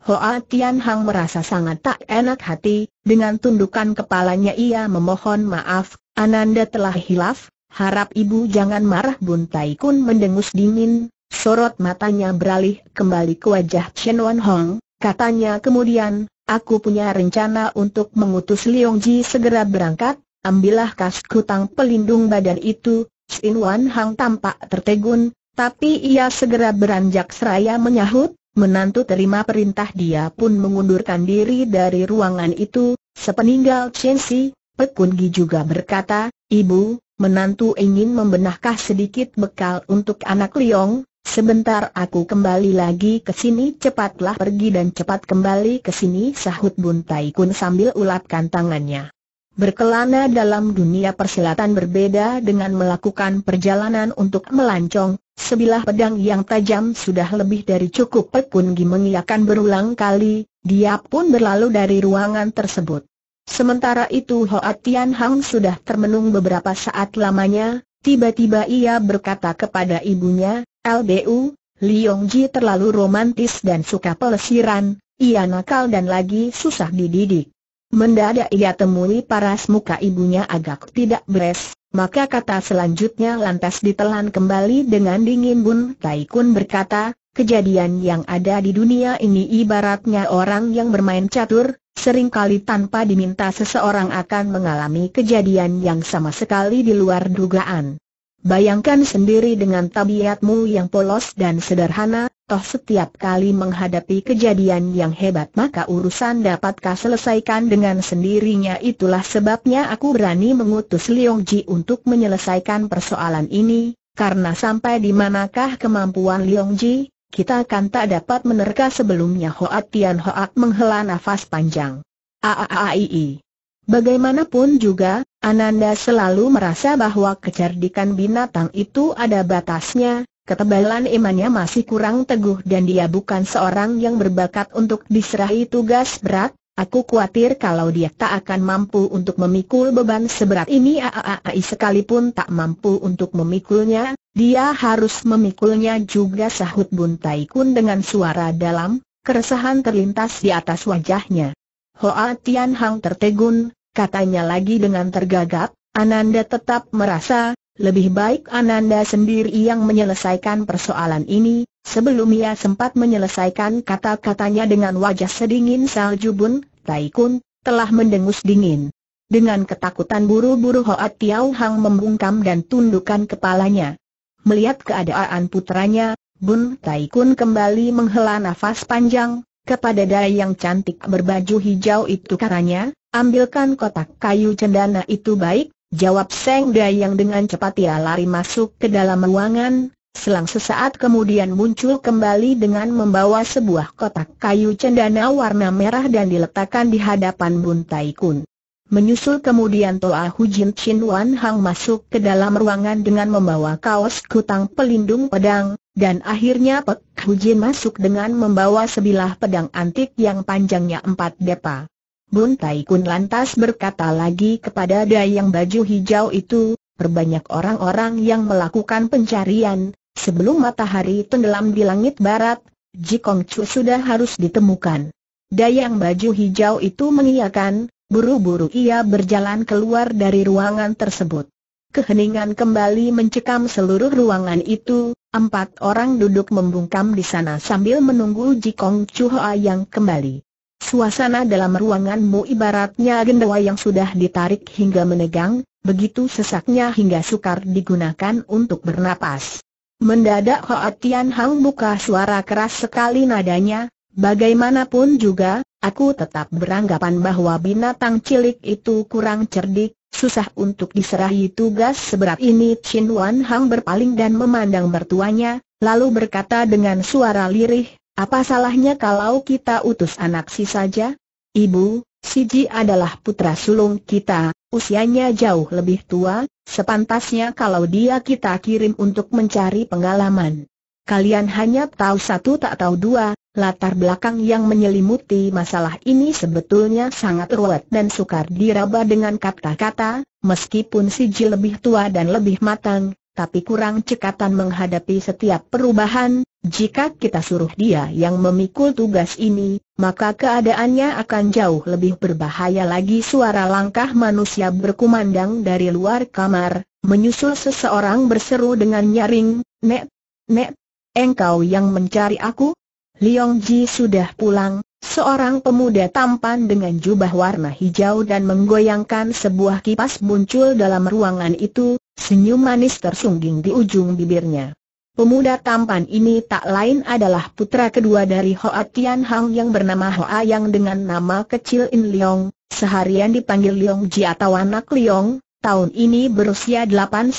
Hoa Tian Hang merasa sangat tak enak hati, dengan tundukan kepalanya ia memohon maaf, Ananda telah hilaf, harap ibu jangan marah Bun Tai Kun mendengus dingin, sorot matanya beralih kembali ke wajah Chen Wan Hong, katanya kemudian, aku punya rencana untuk mengutus Liong Ji segera berangkat, ambillah kas kutang pelindung badan itu, Chen Wan Hang tampak tertegun, tapi ia segera beranjak seraya menyahut, Menantu terima perintah dia pun mengundurkan diri dari ruangan itu, sepeninggal Chen Si, Kun Gi juga berkata, Ibu, menantu ingin membenahkah sedikit bekal untuk anak Liong, Sebentar aku kembali lagi ke sini cepatlah pergi dan cepat kembali ke sini sahut Bun Tai Kun sambil ulapkan tangannya. Berkelana dalam dunia persilatan berbeda dengan melakukan perjalanan untuk melancong, sebilah pedang yang tajam sudah lebih dari cukup pekun mengiakan berulang kali, dia pun berlalu dari ruangan tersebut. Sementara itu Hoa Tian Hang sudah termenung beberapa saat lamanya, tiba-tiba ia berkata kepada ibunya, LBU, Liong Ji terlalu romantis dan suka pelesiran, ia nakal dan lagi susah dididik. Mendadak ia temui paras muka ibunya agak tidak beres, maka kata selanjutnya lantas ditelan kembali dengan dingin Bun Taikun berkata, kejadian yang ada di dunia ini ibaratnya orang yang bermain catur, seringkali tanpa diminta seseorang akan mengalami kejadian yang sama sekali di luar dugaan. Bayangkan sendiri dengan tabiatmu yang polos dan sederhana, Toh setiap kali menghadapi kejadian yang hebat maka urusan dapatkah selesaikan dengan sendirinya itulah sebabnya aku berani mengutus Liong Ji untuk menyelesaikan persoalan ini, karena sampai di manakah kemampuan Liong Ji, kita kan tak dapat menerka sebelumnya Hoat Tian Hoat menghela nafas panjang. Aaai. Bagaimanapun juga, Ananda selalu merasa bahwa kecerdikan binatang itu ada batasnya, Ketebalan imannya masih kurang teguh dan dia bukan seorang yang berbakat untuk diserahi tugas berat, aku khawatir kalau dia tak akan mampu untuk memikul beban seberat ini AAAI sekalipun tak mampu untuk memikulnya, dia harus memikulnya juga sahut Buntai Kun dengan suara dalam, keresahan terlintas di atas wajahnya. Hoa Tian Hang tertegun, katanya lagi dengan tergagap, Ananda tetap merasa, lebih baik Ananda sendiri yang menyelesaikan persoalan ini, sebelum ia sempat menyelesaikan kata-katanya dengan wajah sedingin salju bun, Taikun telah mendengus dingin. Dengan ketakutan buru-buru Hoat Tiau Hang membungkam dan tundukkan kepalanya. Melihat keadaan putranya, Bun Taikun kembali menghela nafas panjang, kepada dai yang cantik berbaju hijau itu karanya, ambilkan kotak kayu cendana itu baik, Jawab Seng Dayang dengan cepat ia lari masuk ke dalam ruangan, selang sesaat kemudian muncul kembali dengan membawa sebuah kotak kayu cendana warna merah dan diletakkan di hadapan Bun Tai Kun. Menyusul kemudian Toa Hu Jin Chin Wan Hang masuk ke dalam ruangan dengan membawa kaos kutang pelindung pedang, dan akhirnya Pek Jin masuk dengan membawa sebilah pedang antik yang panjangnya empat depa. Bun Tai Kun lantas berkata lagi kepada Dayang Baju Hijau itu, perbanyak orang-orang yang melakukan pencarian, sebelum matahari tenggelam di langit barat, Jikong Chu sudah harus ditemukan. Dayang Baju Hijau itu mengiyakan, buru-buru ia berjalan keluar dari ruangan tersebut. Keheningan kembali mencekam seluruh ruangan itu, empat orang duduk membungkam di sana sambil menunggu Jikong Chu Hoa yang kembali. Suasana dalam ruanganmu ibaratnya gendawa yang sudah ditarik hingga menegang, begitu sesaknya hingga sukar digunakan untuk bernapas. Mendadak Hoa Tian Hang buka suara keras sekali nadanya, bagaimanapun juga, aku tetap beranggapan bahwa binatang cilik itu kurang cerdik, susah untuk diserahi tugas seberat ini. Chin Wan Hang berpaling dan memandang mertuanya, lalu berkata dengan suara lirih, apa salahnya kalau kita utus anak si saja? Ibu, Siji adalah putra sulung kita, usianya jauh lebih tua, sepantasnya kalau dia kita kirim untuk mencari pengalaman. Kalian hanya tahu satu tak tahu dua, latar belakang yang menyelimuti masalah ini sebetulnya sangat ruwet dan sukar diraba dengan kata-kata, meskipun Siji lebih tua dan lebih matang, tapi kurang cekatan menghadapi setiap perubahan, jika kita suruh dia yang memikul tugas ini, maka keadaannya akan jauh lebih berbahaya lagi suara langkah manusia berkumandang dari luar kamar, menyusul seseorang berseru dengan nyaring, Nek, Nek, engkau yang mencari aku? Liong Ji sudah pulang, seorang pemuda tampan dengan jubah warna hijau dan menggoyangkan sebuah kipas muncul dalam ruangan itu, senyum manis tersungging di ujung bibirnya. Pemuda tampan ini tak lain adalah putra kedua dari Hoa Tian Hang yang bernama Hoa yang dengan nama kecil In Leong, seharian dipanggil Leong Ji atau anak Leong, tahun ini berusia 8-19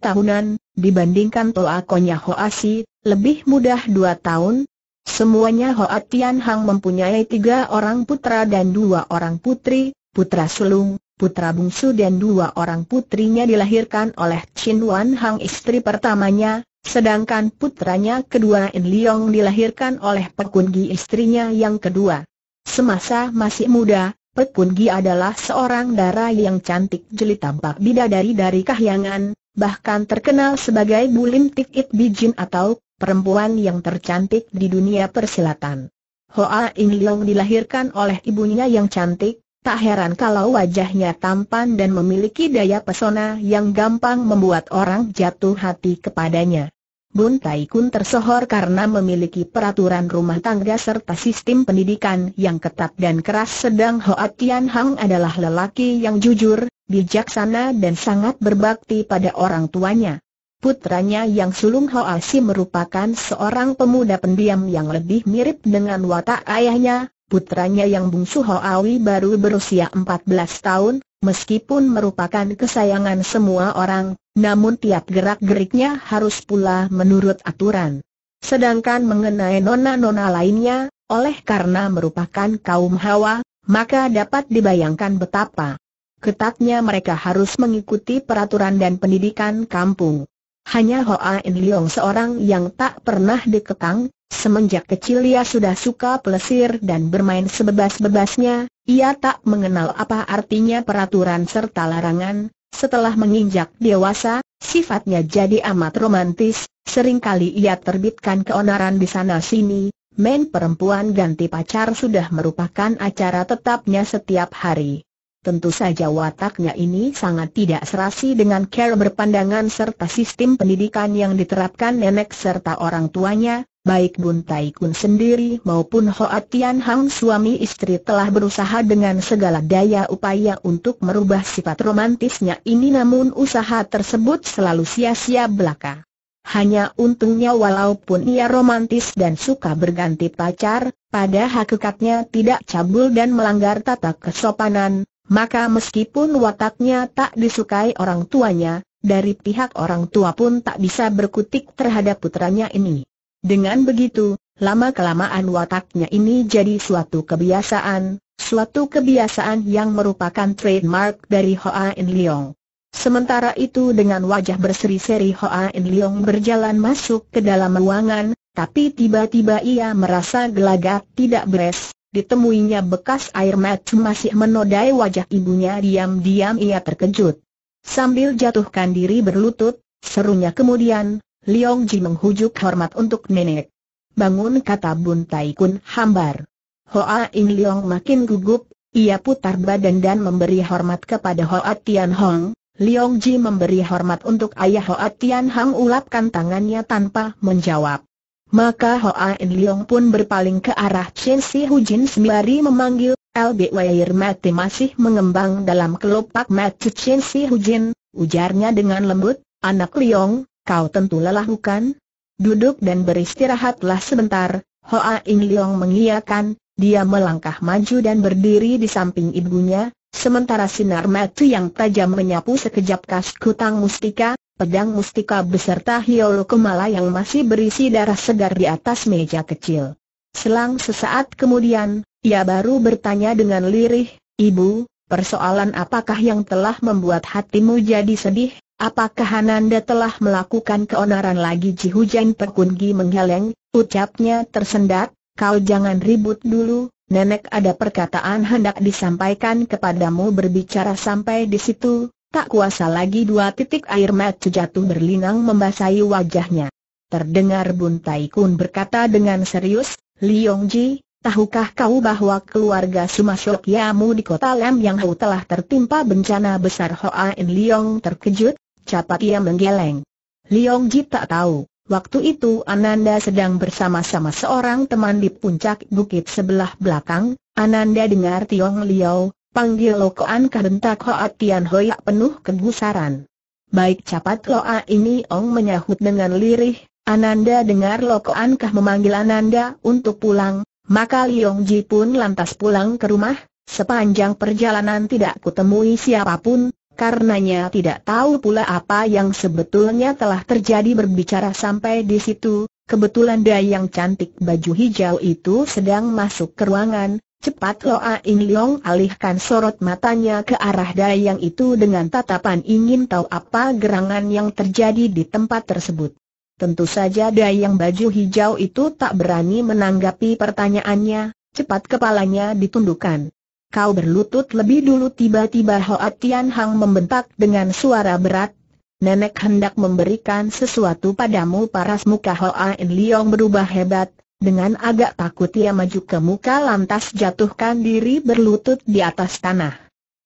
tahunan, dibandingkan Konya Hoa Si, lebih mudah 2 tahun. Semuanya Hoa Tian Hang mempunyai tiga orang putra dan dua orang putri, putra sulung, putra bungsu dan dua orang putrinya dilahirkan oleh Chin Wan Hang istri pertamanya, Sedangkan putranya kedua In Liong dilahirkan oleh Pekun istrinya yang kedua. Semasa masih muda, Pekun adalah seorang dara yang cantik jeli tampak bidadari dari Kahyangan, bahkan terkenal sebagai Bulim Tikit Bijin atau perempuan yang tercantik di dunia persilatan. Hoa In Leong dilahirkan oleh ibunya yang cantik, Tak heran kalau wajahnya tampan dan memiliki daya pesona yang gampang membuat orang jatuh hati kepadanya. Bun Tai Kun tersohor karena memiliki peraturan rumah tangga serta sistem pendidikan yang ketat dan keras sedang Hoa Tian Hang adalah lelaki yang jujur, bijaksana dan sangat berbakti pada orang tuanya. Putranya yang sulung Hoa Si merupakan seorang pemuda pendiam yang lebih mirip dengan watak ayahnya, Putranya yang bungsu Hoawi baru berusia 14 tahun, meskipun merupakan kesayangan semua orang, namun tiap gerak-geriknya harus pula menurut aturan. Sedangkan mengenai nona-nona lainnya, oleh karena merupakan kaum hawa, maka dapat dibayangkan betapa ketatnya mereka harus mengikuti peraturan dan pendidikan kampung. Hanya Hoa In Leong seorang yang tak pernah dikekang, Semenjak kecil ia sudah suka pelesir dan bermain sebebas-bebasnya, ia tak mengenal apa artinya peraturan serta larangan, setelah menginjak dewasa, sifatnya jadi amat romantis, seringkali ia terbitkan keonaran di sana-sini, main perempuan ganti pacar sudah merupakan acara tetapnya setiap hari. Tentu saja wataknya ini sangat tidak serasi dengan cara berpandangan serta sistem pendidikan yang diterapkan nenek serta orang tuanya, baik Bun Tai Kun sendiri maupun Hoa Tian Hang suami istri telah berusaha dengan segala daya upaya untuk merubah sifat romantisnya ini namun usaha tersebut selalu sia-sia belaka. Hanya untungnya walaupun ia romantis dan suka berganti pacar, pada hakikatnya tidak cabul dan melanggar tata kesopanan, maka meskipun wataknya tak disukai orang tuanya, dari pihak orang tua pun tak bisa berkutik terhadap putranya ini. Dengan begitu, lama-kelamaan wataknya ini jadi suatu kebiasaan, suatu kebiasaan yang merupakan trademark dari Hoa In Leong. Sementara itu dengan wajah berseri-seri Hoa In Leong berjalan masuk ke dalam ruangan, tapi tiba-tiba ia merasa gelagat tidak beres, ditemuinya bekas air mata masih menodai wajah ibunya diam-diam ia terkejut. Sambil jatuhkan diri berlutut, serunya kemudian, Liong Ji menghujuk hormat untuk nenek. Bangun kata Bun Tai Kun hambar. Hoa In Liong makin gugup, ia putar badan dan memberi hormat kepada Hoa Tian Hong. Liong Ji memberi hormat untuk ayah Hoa Tian Hong ulapkan tangannya tanpa menjawab. Maka Hoa In Liong pun berpaling ke arah Chen Si Hujin sembari memanggil, LB air mati masih mengembang dalam kelopak mati Chen Si Hujin, ujarnya dengan lembut, anak Liong, kau tentu lelah bukan? Duduk dan beristirahatlah sebentar, Hoa In Leong mengiyakan, dia melangkah maju dan berdiri di samping ibunya, sementara sinar mati yang tajam menyapu sekejap kas kutang mustika, pedang mustika beserta hiolo kemala yang masih berisi darah segar di atas meja kecil. Selang sesaat kemudian, ia baru bertanya dengan lirih, Ibu, persoalan apakah yang telah membuat hatimu jadi sedih? Apakah Ananda telah melakukan keonaran lagi Ji Hujan Perkungi menggeleng, ucapnya tersendat, kau jangan ribut dulu, nenek ada perkataan hendak disampaikan kepadamu berbicara sampai di situ, tak kuasa lagi dua titik air mata jatuh berlinang membasahi wajahnya. Terdengar Buntai Kun berkata dengan serius, Liong Ji, tahukah kau bahwa keluarga Sumasyok di kota Lam Yang Hau telah tertimpa bencana besar Hoa In Liong terkejut, Capat ia menggeleng. Liong Ji tak tahu, waktu itu Ananda sedang bersama-sama seorang teman di puncak bukit sebelah belakang, Ananda dengar Tiong Liao, panggil lo Lokoan kehentak Hoa Tian Hoyak penuh kegusaran. Baik capat Loa ini Ong menyahut dengan lirih, Ananda dengar lokoankah kah memanggil Ananda untuk pulang, maka Liong Ji pun lantas pulang ke rumah, sepanjang perjalanan tidak kutemui siapapun, karenanya tidak tahu pula apa yang sebetulnya telah terjadi berbicara sampai di situ, kebetulan Dayang yang cantik baju hijau itu sedang masuk ke ruangan, cepat Loa In Leong alihkan sorot matanya ke arah Dayang yang itu dengan tatapan ingin tahu apa gerangan yang terjadi di tempat tersebut. Tentu saja Dayang yang baju hijau itu tak berani menanggapi pertanyaannya, cepat kepalanya ditundukkan kau berlutut lebih dulu tiba-tiba Hoa Tian Hang membentak dengan suara berat. Nenek hendak memberikan sesuatu padamu paras muka Hoa In Liong berubah hebat, dengan agak takut ia maju ke muka lantas jatuhkan diri berlutut di atas tanah.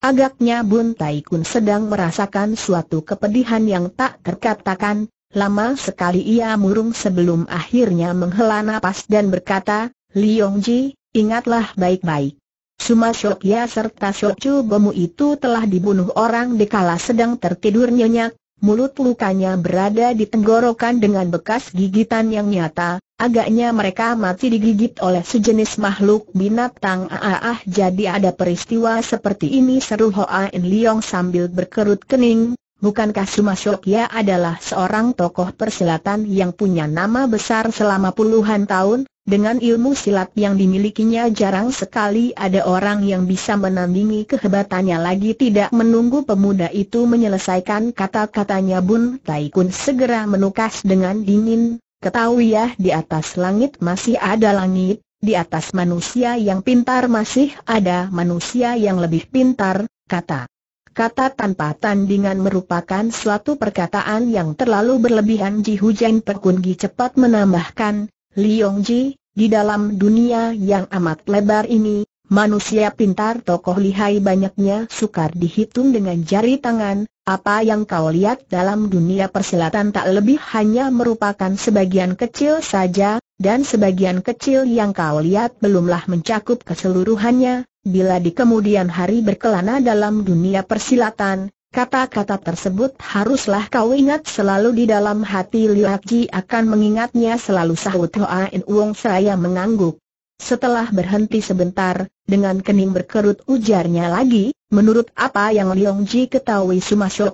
Agaknya Bun Tai Kun sedang merasakan suatu kepedihan yang tak terkatakan, lama sekali ia murung sebelum akhirnya menghela nafas dan berkata, Liong Ji, ingatlah baik-baik. Suma Shokya serta Shokchu Bemu itu telah dibunuh orang dikala sedang tertidur nyenyak, mulut lukanya berada di tenggorokan dengan bekas gigitan yang nyata, agaknya mereka mati digigit oleh sejenis makhluk binatang ah, jadi ada peristiwa seperti ini seru Hoa In Leong sambil berkerut kening, Bukankah Suma Shokya adalah seorang tokoh persilatan yang punya nama besar selama puluhan tahun? Dengan ilmu silat yang dimilikinya jarang sekali ada orang yang bisa menandingi kehebatannya lagi tidak menunggu pemuda itu menyelesaikan kata-katanya Bun Taikun segera menukas dengan dingin, ketahui ya di atas langit masih ada langit, di atas manusia yang pintar masih ada manusia yang lebih pintar, kata. Kata tanpa tandingan merupakan suatu perkataan yang terlalu berlebihan Ji Hujan Pekun Gi cepat menambahkan, Ji, di dalam dunia yang amat lebar ini, manusia pintar tokoh lihai banyaknya sukar dihitung dengan jari tangan, apa yang kau lihat dalam dunia persilatan tak lebih hanya merupakan sebagian kecil saja, dan sebagian kecil yang kau lihat belumlah mencakup keseluruhannya, bila di kemudian hari berkelana dalam dunia persilatan, Kata-kata tersebut haruslah kau ingat selalu di dalam hati Liak Ji akan mengingatnya selalu sahut Hoa In Wong Seraya mengangguk. Setelah berhenti sebentar, dengan kening berkerut ujarnya lagi, menurut apa yang Liong Ji ketahui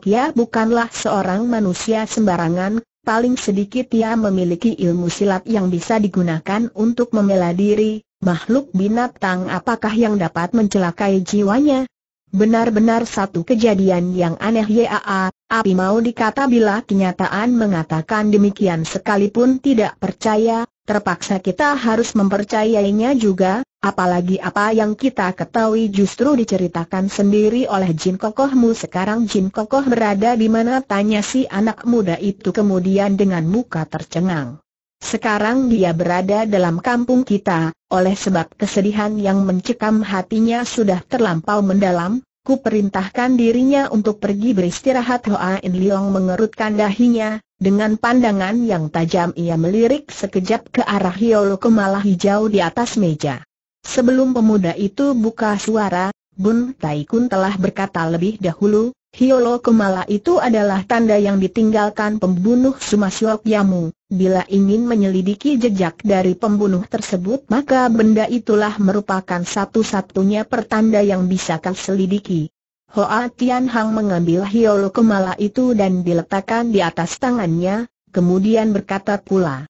ya bukanlah seorang manusia sembarangan, paling sedikit ia memiliki ilmu silat yang bisa digunakan untuk membela diri, makhluk binatang apakah yang dapat mencelakai jiwanya, Benar-benar satu kejadian yang aneh yaa, api mau dikata bila kenyataan mengatakan demikian sekalipun tidak percaya, terpaksa kita harus mempercayainya juga, apalagi apa yang kita ketahui justru diceritakan sendiri oleh Jin Kokohmu sekarang Jin Kokoh berada di mana tanya si anak muda itu kemudian dengan muka tercengang. Sekarang dia berada dalam kampung kita, oleh sebab kesedihan yang mencekam hatinya sudah terlampau mendalam, ku perintahkan dirinya untuk pergi beristirahat Hoa In Leong mengerutkan dahinya, dengan pandangan yang tajam ia melirik sekejap ke arah Hiolo Kemala Hijau di atas meja. Sebelum pemuda itu buka suara, Bun Taikun telah berkata lebih dahulu, Hiolo Kemala itu adalah tanda yang ditinggalkan pembunuh Sumasyok Yamu, Bila ingin menyelidiki jejak dari pembunuh tersebut maka benda itulah merupakan satu-satunya pertanda yang bisa kau selidiki. Hoa Tian Hang mengambil hiolo kemala itu dan diletakkan di atas tangannya, kemudian berkata pula,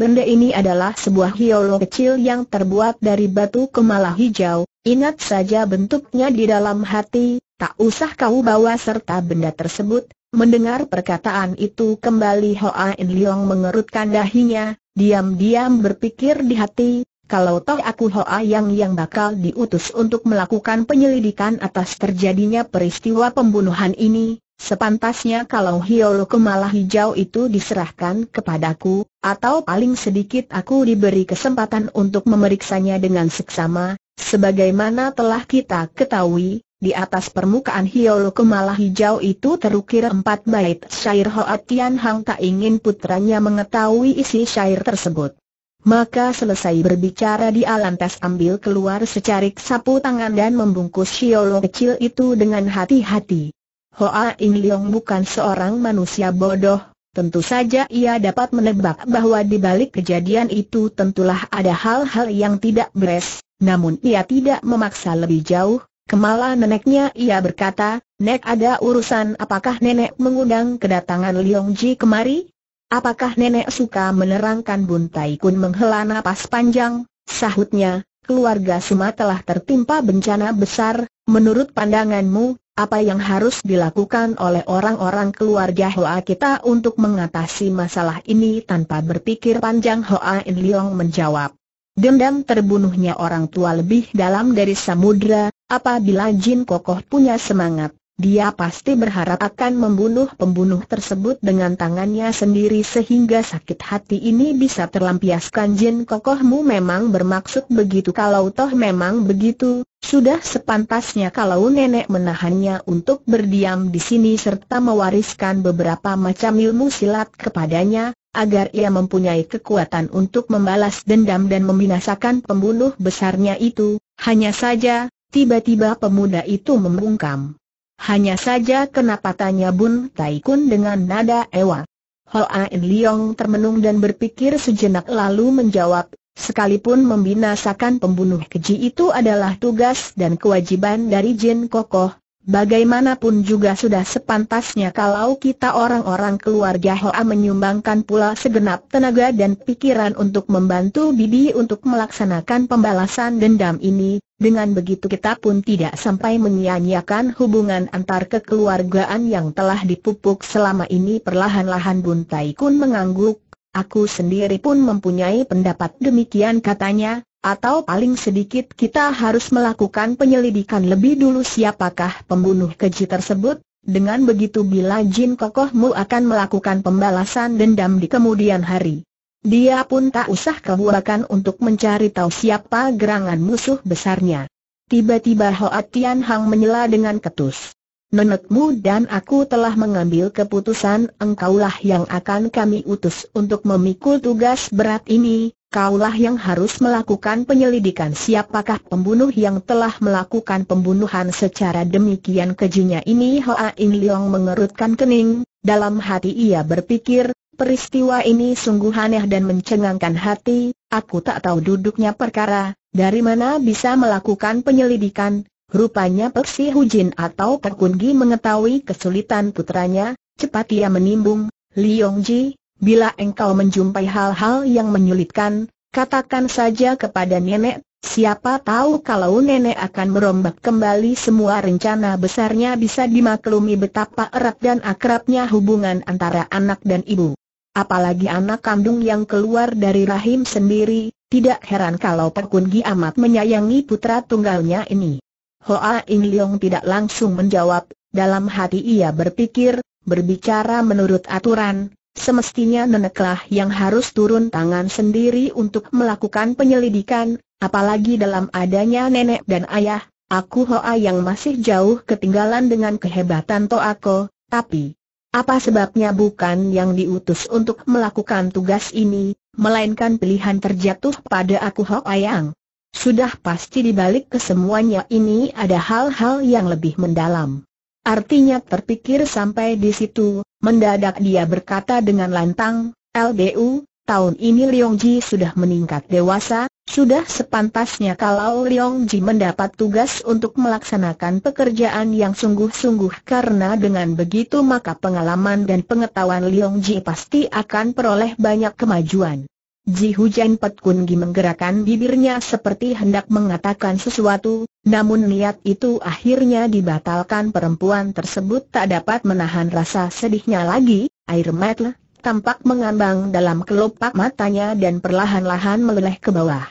Benda ini adalah sebuah hiolo kecil yang terbuat dari batu kemala hijau, ingat saja bentuknya di dalam hati, tak usah kau bawa serta benda tersebut. Mendengar perkataan itu kembali Hoa In Liang mengerutkan dahinya, diam-diam berpikir di hati, kalau toh aku Hoa Yang yang bakal diutus untuk melakukan penyelidikan atas terjadinya peristiwa pembunuhan ini, Sepantasnya kalau Hiolo Kemala Hijau itu diserahkan kepadaku, atau paling sedikit aku diberi kesempatan untuk memeriksanya dengan seksama, sebagaimana telah kita ketahui, di atas permukaan Hiolo Kemala Hijau itu terukir empat bait syair Hoat Tian Hang tak ingin putranya mengetahui isi syair tersebut. Maka selesai berbicara di alantas ambil keluar secarik sapu tangan dan membungkus Hiolo kecil itu dengan hati-hati. Hoa In Leong bukan seorang manusia bodoh, tentu saja ia dapat menebak bahwa di balik kejadian itu tentulah ada hal-hal yang tidak beres, namun ia tidak memaksa lebih jauh, kemala neneknya ia berkata, Nek ada urusan apakah nenek mengundang kedatangan Leong Ji kemari? Apakah nenek suka menerangkan Buntai Kun menghela napas panjang, sahutnya, keluarga Suma telah tertimpa bencana besar, menurut pandanganmu, apa yang harus dilakukan oleh orang-orang keluarga Hoa kita untuk mengatasi masalah ini tanpa berpikir panjang Hoa In Leong menjawab. Dendam terbunuhnya orang tua lebih dalam dari samudra, apabila Jin Kokoh punya semangat, dia pasti berharap akan membunuh pembunuh tersebut dengan tangannya sendiri sehingga sakit hati ini bisa terlampiaskan Jin kokohmu memang bermaksud begitu kalau toh memang begitu, sudah sepantasnya kalau nenek menahannya untuk berdiam di sini serta mewariskan beberapa macam ilmu silat kepadanya, agar ia mempunyai kekuatan untuk membalas dendam dan membinasakan pembunuh besarnya itu, hanya saja, tiba-tiba pemuda itu membungkam. Hanya saja kenapa tanya Bun Taikun dengan nada ewa. Hoa In Leong termenung dan berpikir sejenak lalu menjawab, sekalipun membinasakan pembunuh keji itu adalah tugas dan kewajiban dari Jin Kokoh, Bagaimanapun juga sudah sepantasnya kalau kita orang-orang keluarga Hoa menyumbangkan pula segenap tenaga dan pikiran untuk membantu Bibi untuk melaksanakan pembalasan dendam ini, dengan begitu kita pun tidak sampai menyia-nyiakan hubungan antar kekeluargaan yang telah dipupuk selama ini perlahan-lahan Buntaikun Kun mengangguk, aku sendiri pun mempunyai pendapat demikian katanya, atau paling sedikit kita harus melakukan penyelidikan lebih dulu siapakah pembunuh keji tersebut, dengan begitu bila jin kokohmu akan melakukan pembalasan dendam di kemudian hari. Dia pun tak usah kehuakan untuk mencari tahu siapa gerangan musuh besarnya. Tiba-tiba Hoa Tian Hang menyela dengan ketus. Nenekmu dan aku telah mengambil keputusan engkaulah yang akan kami utus untuk memikul tugas berat ini, kaulah yang harus melakukan penyelidikan siapakah pembunuh yang telah melakukan pembunuhan secara demikian kejunya ini Hoa In Leong mengerutkan kening, dalam hati ia berpikir, peristiwa ini sungguh aneh dan mencengangkan hati, aku tak tahu duduknya perkara, dari mana bisa melakukan penyelidikan, rupanya Persi Hujin atau Perkungi mengetahui kesulitan putranya, cepat ia menimbung, Liong Ji, Bila engkau menjumpai hal-hal yang menyulitkan, katakan saja kepada nenek, siapa tahu kalau nenek akan merombak kembali semua rencana besarnya bisa dimaklumi betapa erat dan akrabnya hubungan antara anak dan ibu. Apalagi anak kandung yang keluar dari rahim sendiri, tidak heran kalau Pekun amat menyayangi putra tunggalnya ini. Hoa In Leong tidak langsung menjawab, dalam hati ia berpikir, berbicara menurut aturan, Semestinya neneklah yang harus turun tangan sendiri untuk melakukan penyelidikan, apalagi dalam adanya nenek dan ayah, aku Hoa yang masih jauh ketinggalan dengan kehebatan Toako, tapi... Apa sebabnya bukan yang diutus untuk melakukan tugas ini, melainkan pilihan terjatuh pada aku Hoa yang Sudah pasti dibalik kesemuanya ini ada hal-hal yang lebih mendalam. Artinya terpikir sampai di situ, mendadak dia berkata dengan lantang, LBU, tahun ini Leong Ji sudah meningkat dewasa, sudah sepantasnya kalau Leong Ji mendapat tugas untuk melaksanakan pekerjaan yang sungguh-sungguh karena dengan begitu maka pengalaman dan pengetahuan Leong Ji pasti akan peroleh banyak kemajuan. Ji Hujan Pet Kun Gi menggerakkan bibirnya seperti hendak mengatakan sesuatu, namun niat itu akhirnya dibatalkan perempuan tersebut tak dapat menahan rasa sedihnya lagi, air mata tampak mengambang dalam kelopak matanya dan perlahan-lahan meleleh ke bawah.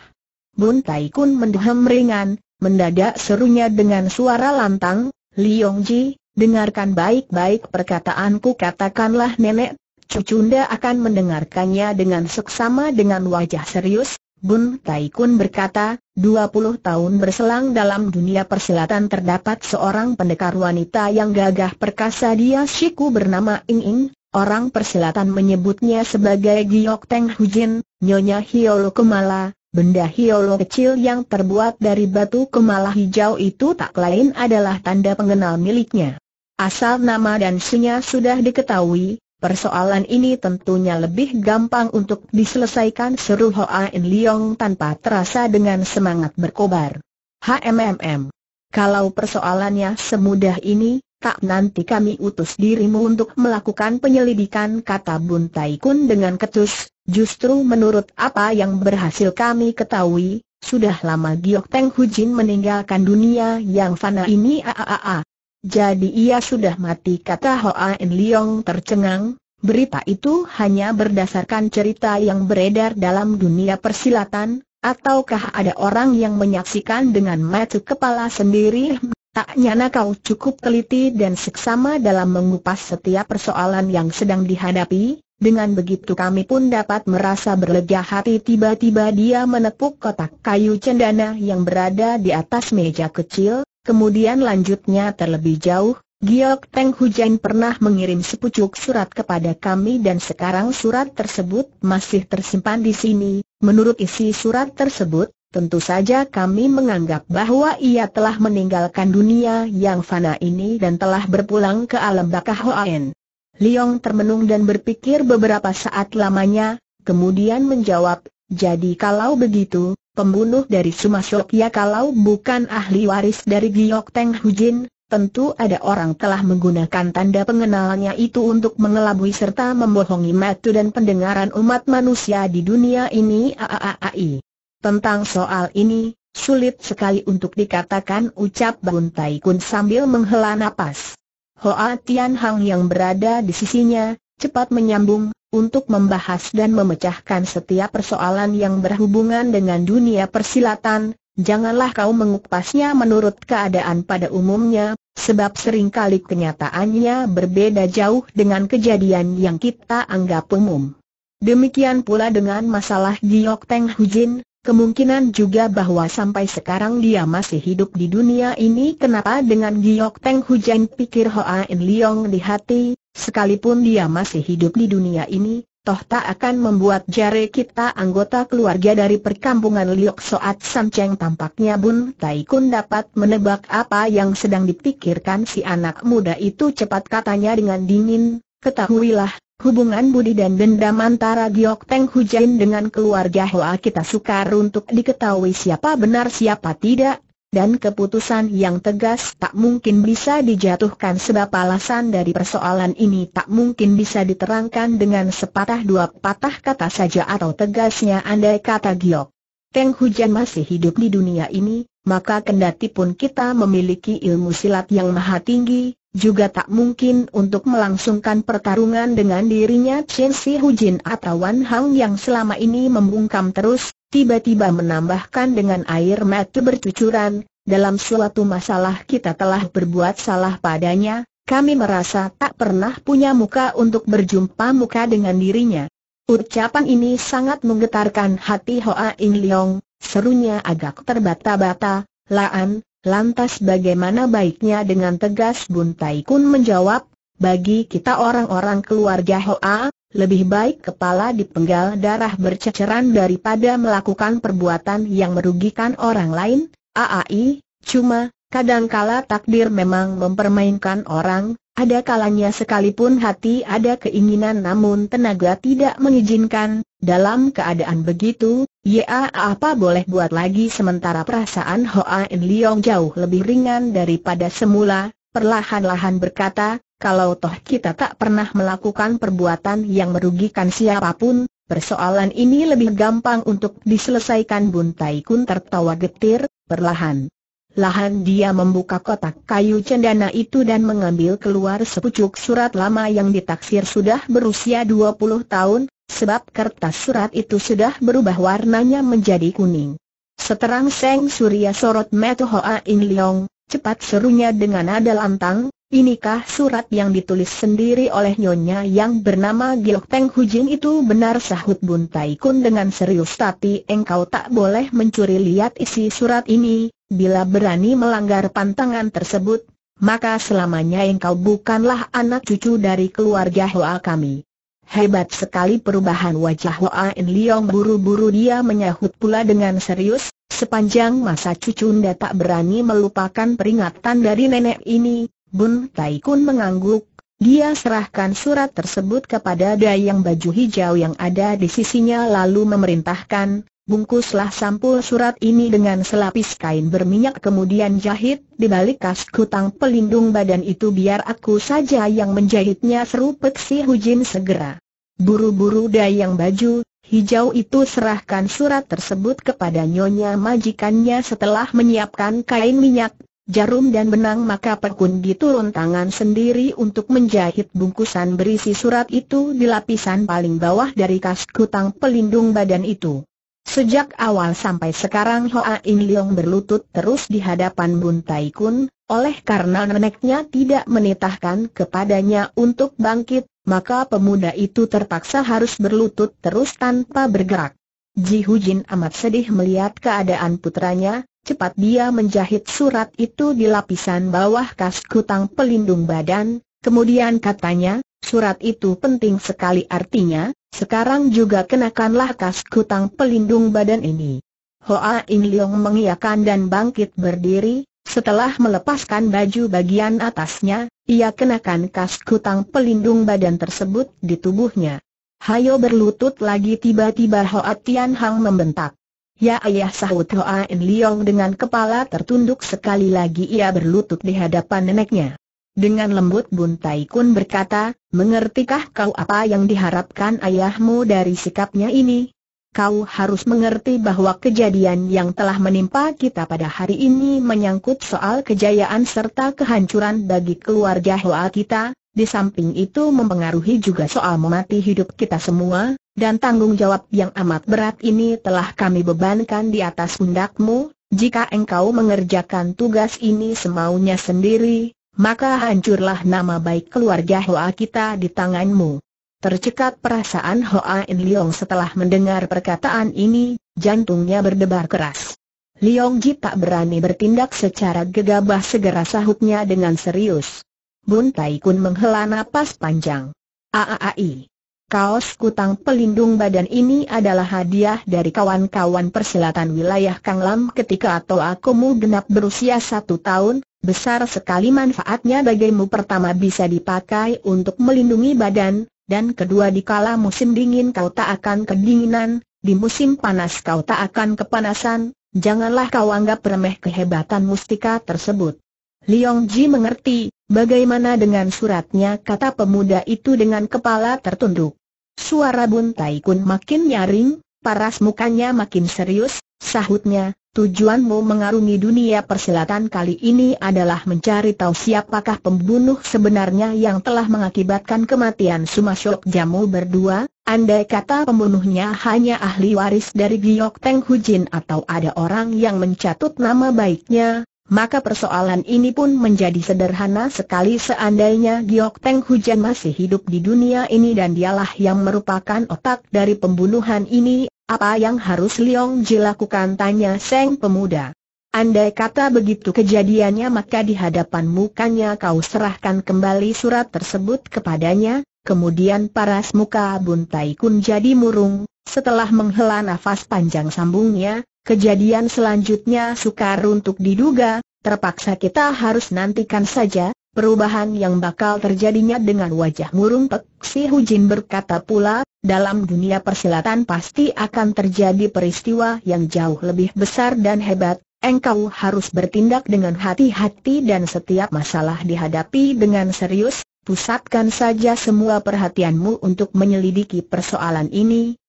Bun Tai Kun mendehem ringan, mendadak serunya dengan suara lantang, Liong Ji, dengarkan baik-baik perkataanku katakanlah nenek, Cucunda akan mendengarkannya dengan seksama dengan wajah serius, Bun Tai Kun berkata, 20 tahun berselang dalam dunia persilatan terdapat seorang pendekar wanita yang gagah perkasa dia Shiku bernama Ing Ing, orang persilatan menyebutnya sebagai Giok Teng Hujin, Nyonya Hiolo Kemala, benda Hiolo kecil yang terbuat dari batu kemala hijau itu tak lain adalah tanda pengenal miliknya. Asal nama dan sunya sudah diketahui, Persoalan ini tentunya lebih gampang untuk diselesaikan seru Hoa In Leong tanpa terasa dengan semangat berkobar. HMMM. Kalau persoalannya semudah ini, tak nanti kami utus dirimu untuk melakukan penyelidikan kata Bun Tai Kun dengan ketus, justru menurut apa yang berhasil kami ketahui, sudah lama Giok Teng Hujin meninggalkan dunia yang fana ini aaa. Jadi ia sudah mati kata Hoa En Leong tercengang, berita itu hanya berdasarkan cerita yang beredar dalam dunia persilatan, ataukah ada orang yang menyaksikan dengan mata kepala sendiri? Tak nyana kau cukup teliti dan seksama dalam mengupas setiap persoalan yang sedang dihadapi, dengan begitu kami pun dapat merasa berlega hati tiba-tiba dia menepuk kotak kayu cendana yang berada di atas meja kecil, Kemudian lanjutnya terlebih jauh, Giok Teng Hujan pernah mengirim sepucuk surat kepada kami dan sekarang surat tersebut masih tersimpan di sini. Menurut isi surat tersebut, Tentu saja kami menganggap bahwa ia telah meninggalkan dunia yang fana ini dan telah berpulang ke alam bakah Hoen. Liong termenung dan berpikir beberapa saat lamanya, kemudian menjawab, jadi kalau begitu, pembunuh dari Sumasok ya kalau bukan ahli waris dari Giok Teng Hujin, tentu ada orang telah menggunakan tanda pengenalannya itu untuk mengelabui serta membohongi mata dan pendengaran umat manusia di dunia ini. Aaai. Tentang soal ini, sulit sekali untuk dikatakan ucap Bun Tai Kun sambil menghela nafas. Hoa Tian Hang yang berada di sisinya, cepat menyambung, untuk membahas dan memecahkan setiap persoalan yang berhubungan dengan dunia persilatan, janganlah kau mengupasnya menurut keadaan pada umumnya, sebab seringkali kenyataannya berbeda jauh dengan kejadian yang kita anggap umum. Demikian pula dengan masalah Giok Teng Hujin, kemungkinan juga bahwa sampai sekarang dia masih hidup di dunia ini kenapa dengan Giok Teng Hujin pikir Hoa In Leong di hati, Sekalipun dia masih hidup di dunia ini, toh tak akan membuat jare kita anggota keluarga dari perkampungan Liok Soat Cheng tampaknya Bun Taikun dapat menebak apa yang sedang dipikirkan si anak muda itu cepat katanya dengan dingin, ketahuilah, hubungan budi dan dendam antara Giok Teng Hujain dengan keluarga Hoa kita sukar untuk diketahui siapa benar siapa tidak, dan keputusan yang tegas tak mungkin bisa dijatuhkan sebab alasan dari persoalan ini tak mungkin bisa diterangkan dengan sepatah dua patah kata saja atau tegasnya andai kata giok. Teng Hujan masih hidup di dunia ini, maka kendati pun kita memiliki ilmu silat yang maha tinggi, juga tak mungkin untuk melangsungkan pertarungan dengan dirinya Chen Si Hujin atau Wan Hang yang selama ini membungkam terus, tiba-tiba menambahkan dengan air mata bercucuran, dalam suatu masalah kita telah berbuat salah padanya, kami merasa tak pernah punya muka untuk berjumpa muka dengan dirinya. Ucapan ini sangat menggetarkan hati Hoa In Leong, serunya agak terbata-bata, Laan, lantas bagaimana baiknya dengan tegas Bun Tai Kun menjawab, bagi kita orang-orang keluarga Hoa, lebih baik kepala dipenggal darah berceceran daripada melakukan perbuatan yang merugikan orang lain, AAI, cuma, kadangkala takdir memang mempermainkan orang, ada kalanya sekalipun hati ada keinginan namun tenaga tidak mengizinkan, dalam keadaan begitu, ya apa boleh buat lagi sementara perasaan Hoa In Leong jauh lebih ringan daripada semula, perlahan-lahan berkata, kalau toh kita tak pernah melakukan perbuatan yang merugikan siapapun, persoalan ini lebih gampang untuk diselesaikan Buntai Kun tertawa getir, perlahan. Lahan dia membuka kotak kayu cendana itu dan mengambil keluar sepucuk surat lama yang ditaksir sudah berusia 20 tahun, sebab kertas surat itu sudah berubah warnanya menjadi kuning. Seterang Seng Surya sorot Meto Hoa In Leong, Cepat serunya dengan nada lantang, inikah surat yang ditulis sendiri oleh nyonya yang bernama Gilok Peng Hujin itu benar sahut Bun Tai Kun dengan serius tapi engkau tak boleh mencuri lihat isi surat ini, bila berani melanggar pantangan tersebut, maka selamanya engkau bukanlah anak cucu dari keluarga Hoa kami. Hebat sekali perubahan wajah Hoa In Leong buru-buru dia menyahut pula dengan serius, Sepanjang masa Cucunda tak berani melupakan peringatan dari nenek ini, Bun Taikun mengangguk, dia serahkan surat tersebut kepada dayang baju hijau yang ada di sisinya lalu memerintahkan, bungkuslah sampul surat ini dengan selapis kain berminyak kemudian jahit di balik kas kutang pelindung badan itu biar aku saja yang menjahitnya seru Peksi Hujin segera. Buru-buru dayang baju Hijau itu serahkan surat tersebut kepada nyonya majikannya setelah menyiapkan kain minyak, jarum dan benang maka Pekun diturun tangan sendiri untuk menjahit bungkusan berisi surat itu di lapisan paling bawah dari kas kutang pelindung badan itu. Sejak awal sampai sekarang Hoa In Leong berlutut terus di hadapan Bun Tai Kun, oleh karena neneknya tidak menitahkan kepadanya untuk bangkit, maka pemuda itu terpaksa harus berlutut terus tanpa bergerak. Ji Hujin amat sedih melihat keadaan putranya, cepat dia menjahit surat itu di lapisan bawah kas kutang pelindung badan, kemudian katanya, surat itu penting sekali artinya, sekarang juga kenakanlah kas kutang pelindung badan ini. Hoa In Leong mengiyakan dan bangkit berdiri, setelah melepaskan baju bagian atasnya, ia kenakan kas kutang pelindung badan tersebut di tubuhnya. Hayo berlutut lagi tiba-tiba Hoa Tian Hang membentak. Ya ayah sahut Hoa En Liong dengan kepala tertunduk sekali lagi ia berlutut di hadapan neneknya. Dengan lembut Bun Tai Kun berkata, mengertikah kau apa yang diharapkan ayahmu dari sikapnya ini? kau harus mengerti bahwa kejadian yang telah menimpa kita pada hari ini menyangkut soal kejayaan serta kehancuran bagi keluarga Hoa kita, di samping itu mempengaruhi juga soal memati hidup kita semua, dan tanggung jawab yang amat berat ini telah kami bebankan di atas pundakmu, jika engkau mengerjakan tugas ini semaunya sendiri, maka hancurlah nama baik keluarga Hoa kita di tanganmu. Tercekat perasaan Hoa In Leong setelah mendengar perkataan ini, jantungnya berdebar keras. Leong Ji tak berani bertindak secara gegabah segera sahutnya dengan serius. Bun Tai Kun menghela nafas panjang. Aaai. Kaos kutang pelindung badan ini adalah hadiah dari kawan-kawan persilatan wilayah Kang Lam ketika atau aku mu genap berusia satu tahun, besar sekali manfaatnya bagimu pertama bisa dipakai untuk melindungi badan, dan kedua di kala musim dingin kau tak akan kedinginan, di musim panas kau tak akan kepanasan, janganlah kau anggap remeh kehebatan mustika tersebut. Liong Ji mengerti, bagaimana dengan suratnya kata pemuda itu dengan kepala tertunduk. Suara Bun Tai Kun makin nyaring, paras mukanya makin serius, sahutnya, Tujuanmu mengarungi dunia persilatan kali ini adalah mencari tahu siapakah pembunuh sebenarnya yang telah mengakibatkan kematian Sumasyok Jamu berdua, andai kata pembunuhnya hanya ahli waris dari Giok Teng Hujin atau ada orang yang mencatut nama baiknya, maka persoalan ini pun menjadi sederhana sekali seandainya Giok Teng Hujan masih hidup di dunia ini dan dialah yang merupakan otak dari pembunuhan ini, apa yang harus Liong Ji lakukan tanya Seng pemuda. Andai kata begitu kejadiannya maka di hadapan mukanya kau serahkan kembali surat tersebut kepadanya, kemudian paras muka buntai kun jadi murung, setelah menghela nafas panjang sambungnya, kejadian selanjutnya sukar untuk diduga, terpaksa kita harus nantikan saja, Perubahan yang bakal terjadinya dengan wajah murung Pek Si Hujin berkata pula, dalam dunia persilatan pasti akan terjadi peristiwa yang jauh lebih besar dan hebat, engkau harus bertindak dengan hati-hati dan setiap masalah dihadapi dengan serius, pusatkan saja semua perhatianmu untuk menyelidiki persoalan ini,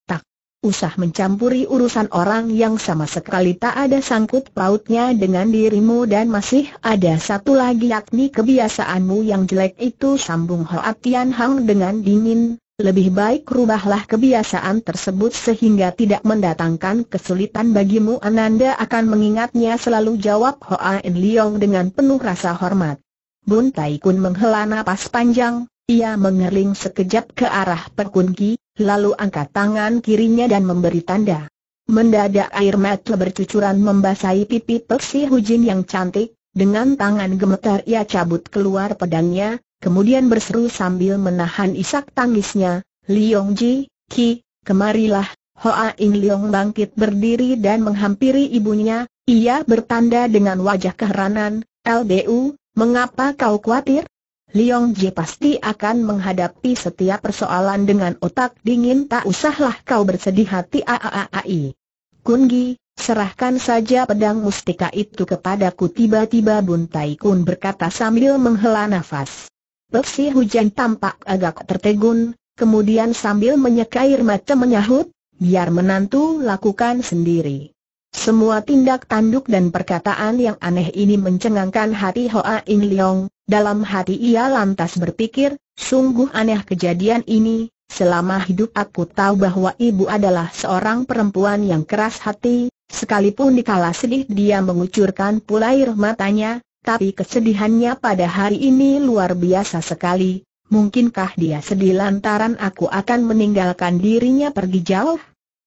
usah mencampuri urusan orang yang sama sekali tak ada sangkut pautnya dengan dirimu dan masih ada satu lagi yakni kebiasaanmu yang jelek itu sambung Hoa Tian Hang dengan dingin, lebih baik rubahlah kebiasaan tersebut sehingga tidak mendatangkan kesulitan bagimu Ananda akan mengingatnya selalu jawab Hoa En Leong dengan penuh rasa hormat. Bun Tai Kun menghela napas panjang, ia mengering sekejap ke arah Perkunki, lalu angkat tangan kirinya dan memberi tanda. Mendadak air mata bercucuran membasahi pipi persihujin Hujin yang cantik, dengan tangan gemetar ia cabut keluar pedangnya, kemudian berseru sambil menahan isak tangisnya, Liong Ji, Ki, kemarilah, Hoa In Liong bangkit berdiri dan menghampiri ibunya, ia bertanda dengan wajah keheranan, LBU, mengapa kau khawatir? Liong Ji pasti akan menghadapi setiap persoalan dengan otak dingin tak usahlah kau bersedih hati aaai. Gi, serahkan saja pedang mustika itu kepadaku tiba-tiba Bun Tai Kun berkata sambil menghela nafas. Peksi hujan tampak agak tertegun, kemudian sambil menyeka air mata menyahut, biar menantu lakukan sendiri. Semua tindak tanduk dan perkataan yang aneh ini mencengangkan hati Hoa In Leong, dalam hati ia lantas berpikir, sungguh aneh kejadian ini, selama hidup aku tahu bahwa ibu adalah seorang perempuan yang keras hati, sekalipun dikala sedih dia mengucurkan pula air matanya, tapi kesedihannya pada hari ini luar biasa sekali, mungkinkah dia sedih lantaran aku akan meninggalkan dirinya pergi jauh?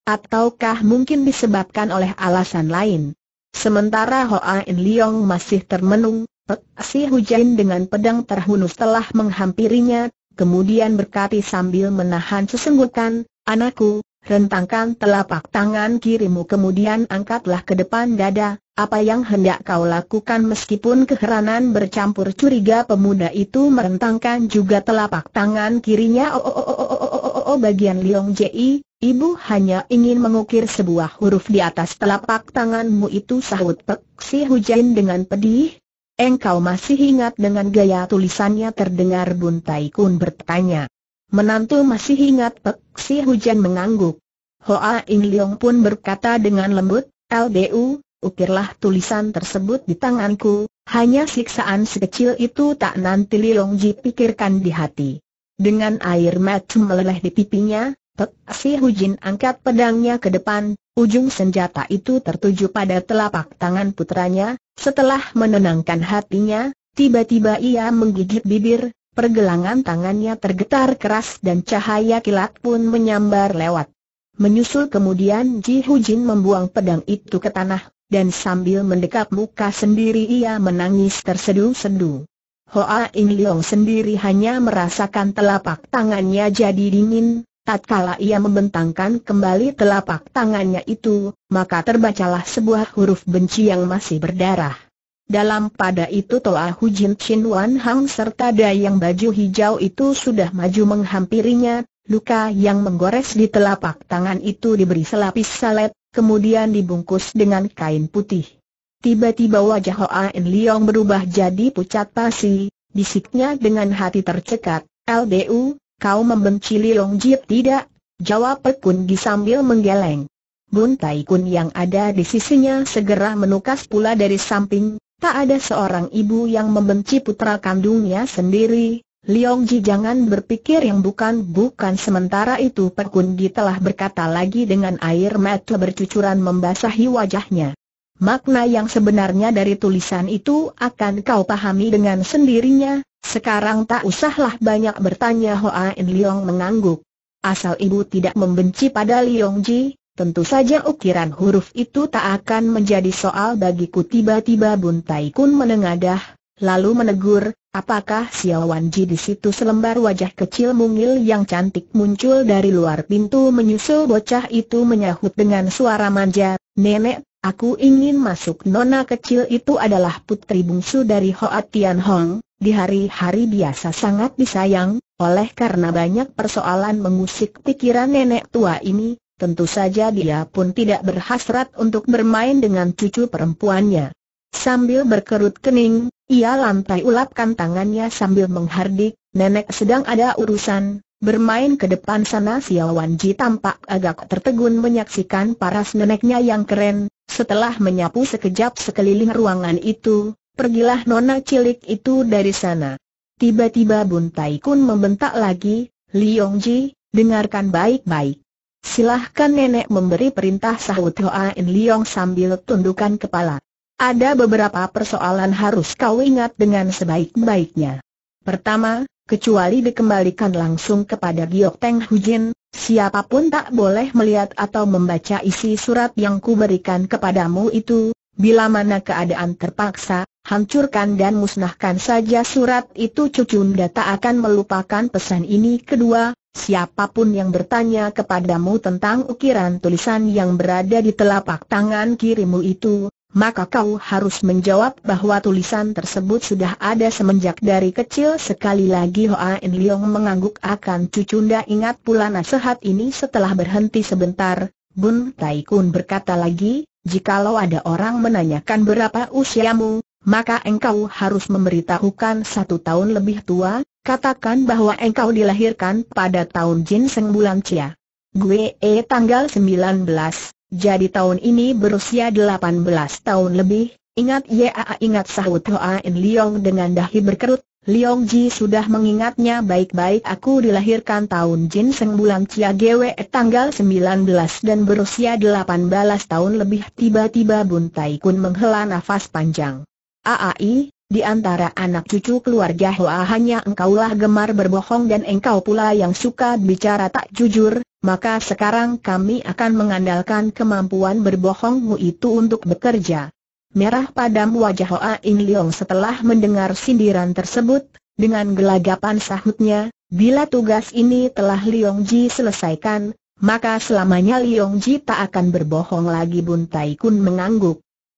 Ataukah mungkin disebabkan oleh alasan lain? Sementara Hoa In Leong masih termenung, Pek Si hujan dengan pedang terhunus telah menghampirinya, kemudian berkati sambil menahan sesenggukan, Anakku, rentangkan telapak tangan kirimu kemudian angkatlah ke depan dada, apa yang hendak kau lakukan meskipun keheranan bercampur curiga pemuda itu merentangkan juga telapak tangan kirinya oh oh oh oh oh oh oh oh bagian Leong Ji, Ibu hanya ingin mengukir sebuah huruf di atas telapak tanganmu itu sahut Pek Si Hujain dengan pedih. Engkau masih ingat dengan gaya tulisannya terdengar Buntai Kun bertanya. Menantu masih ingat Pek Si Hujan mengangguk. Hoa In Leong pun berkata dengan lembut, LBU, ukirlah tulisan tersebut di tanganku, hanya siksaan sekecil itu tak nanti Leong Ji pikirkan di hati. Dengan air mata meleleh di pipinya, Pek si Jin angkat pedangnya ke depan, ujung senjata itu tertuju pada telapak tangan putranya, setelah menenangkan hatinya, tiba-tiba ia menggigit bibir, pergelangan tangannya tergetar keras dan cahaya kilat pun menyambar lewat. Menyusul kemudian Ji Hu Jin membuang pedang itu ke tanah, dan sambil mendekap muka sendiri ia menangis tersedu-sedu. Hoa In Leong sendiri hanya merasakan telapak tangannya jadi dingin, Tatkala ia membentangkan kembali telapak tangannya itu, maka terbacalah sebuah huruf benci yang masih berdarah. Dalam pada itu Toa Hujin Chin Wan Hang serta Dayang baju hijau itu sudah maju menghampirinya, luka yang menggores di telapak tangan itu diberi selapis salet, kemudian dibungkus dengan kain putih. Tiba-tiba wajah Hoa En Leong berubah jadi pucat pasi, bisiknya dengan hati tercekat, LDU, Kau membenci Liong Jip tidak? Jawab Pekun Gi sambil menggeleng. Bun Tai Kun yang ada di sisinya segera menukas pula dari samping, tak ada seorang ibu yang membenci putra kandungnya sendiri. Liong Ji jangan berpikir yang bukan-bukan sementara itu Pekun Gi telah berkata lagi dengan air mata bercucuran membasahi wajahnya. Makna yang sebenarnya dari tulisan itu akan kau pahami dengan sendirinya, sekarang tak usahlah banyak bertanya Hoa In Leong mengangguk. Asal ibu tidak membenci pada Leong Ji, tentu saja ukiran huruf itu tak akan menjadi soal bagiku tiba-tiba Buntai Kun menengadah, lalu menegur, apakah Siawan Ji di situ selembar wajah kecil mungil yang cantik muncul dari luar pintu menyusul bocah itu menyahut dengan suara manja, nenek, aku ingin masuk nona kecil itu adalah putri bungsu dari Hoa Tian Hong, di hari-hari biasa sangat disayang, oleh karena banyak persoalan mengusik pikiran nenek tua ini, tentu saja dia pun tidak berhasrat untuk bermain dengan cucu perempuannya. Sambil berkerut kening, ia lantai ulapkan tangannya sambil menghardik, nenek sedang ada urusan, Bermain ke depan sana Xiaowan Ji tampak agak tertegun menyaksikan paras neneknya yang keren, setelah menyapu sekejap sekeliling ruangan itu, Pergilah nona cilik itu dari sana. Tiba-tiba Bun Tai Kun membentak lagi, Yong Ji, dengarkan baik-baik. Silahkan nenek memberi perintah sahut Hoa In Yong sambil tundukkan kepala. Ada beberapa persoalan harus kau ingat dengan sebaik-baiknya. Pertama, kecuali dikembalikan langsung kepada Giok Teng Hujin, siapapun tak boleh melihat atau membaca isi surat yang kuberikan kepadamu itu, bila mana keadaan terpaksa, Hancurkan dan musnahkan saja surat itu Cucunda tak akan melupakan pesan ini kedua, siapapun yang bertanya kepadamu tentang ukiran tulisan yang berada di telapak tangan kirimu itu, maka kau harus menjawab bahwa tulisan tersebut sudah ada semenjak dari kecil sekali lagi Hoa In Leong mengangguk akan Cucunda ingat pula nasihat ini setelah berhenti sebentar, Bun Tai Kun berkata lagi, Jikalau ada orang menanyakan berapa usiamu, maka engkau harus memberitahukan satu tahun lebih tua, katakan bahwa engkau dilahirkan pada tahun Jin Seng bulan Cia. Gue e tanggal 19, jadi tahun ini berusia 18 tahun lebih, ingat Yaa ingat sahut Hoa In Liong dengan dahi berkerut, Leong Ji sudah mengingatnya baik-baik aku dilahirkan tahun Jin Seng bulan Cia GWE tanggal 19 dan berusia 18 tahun lebih tiba-tiba bun tai Kun menghela nafas panjang. Aai, di antara anak cucu keluarga Hoa hanya engkaulah gemar berbohong dan engkau pula yang suka bicara tak jujur, maka sekarang kami akan mengandalkan kemampuan berbohongmu itu untuk bekerja. Merah padam wajah Hoa In Leong setelah mendengar sindiran tersebut, dengan gelagapan sahutnya, bila tugas ini telah Leong Ji selesaikan, maka selamanya Leong Ji tak akan berbohong lagi Buntai Kun mengangguk.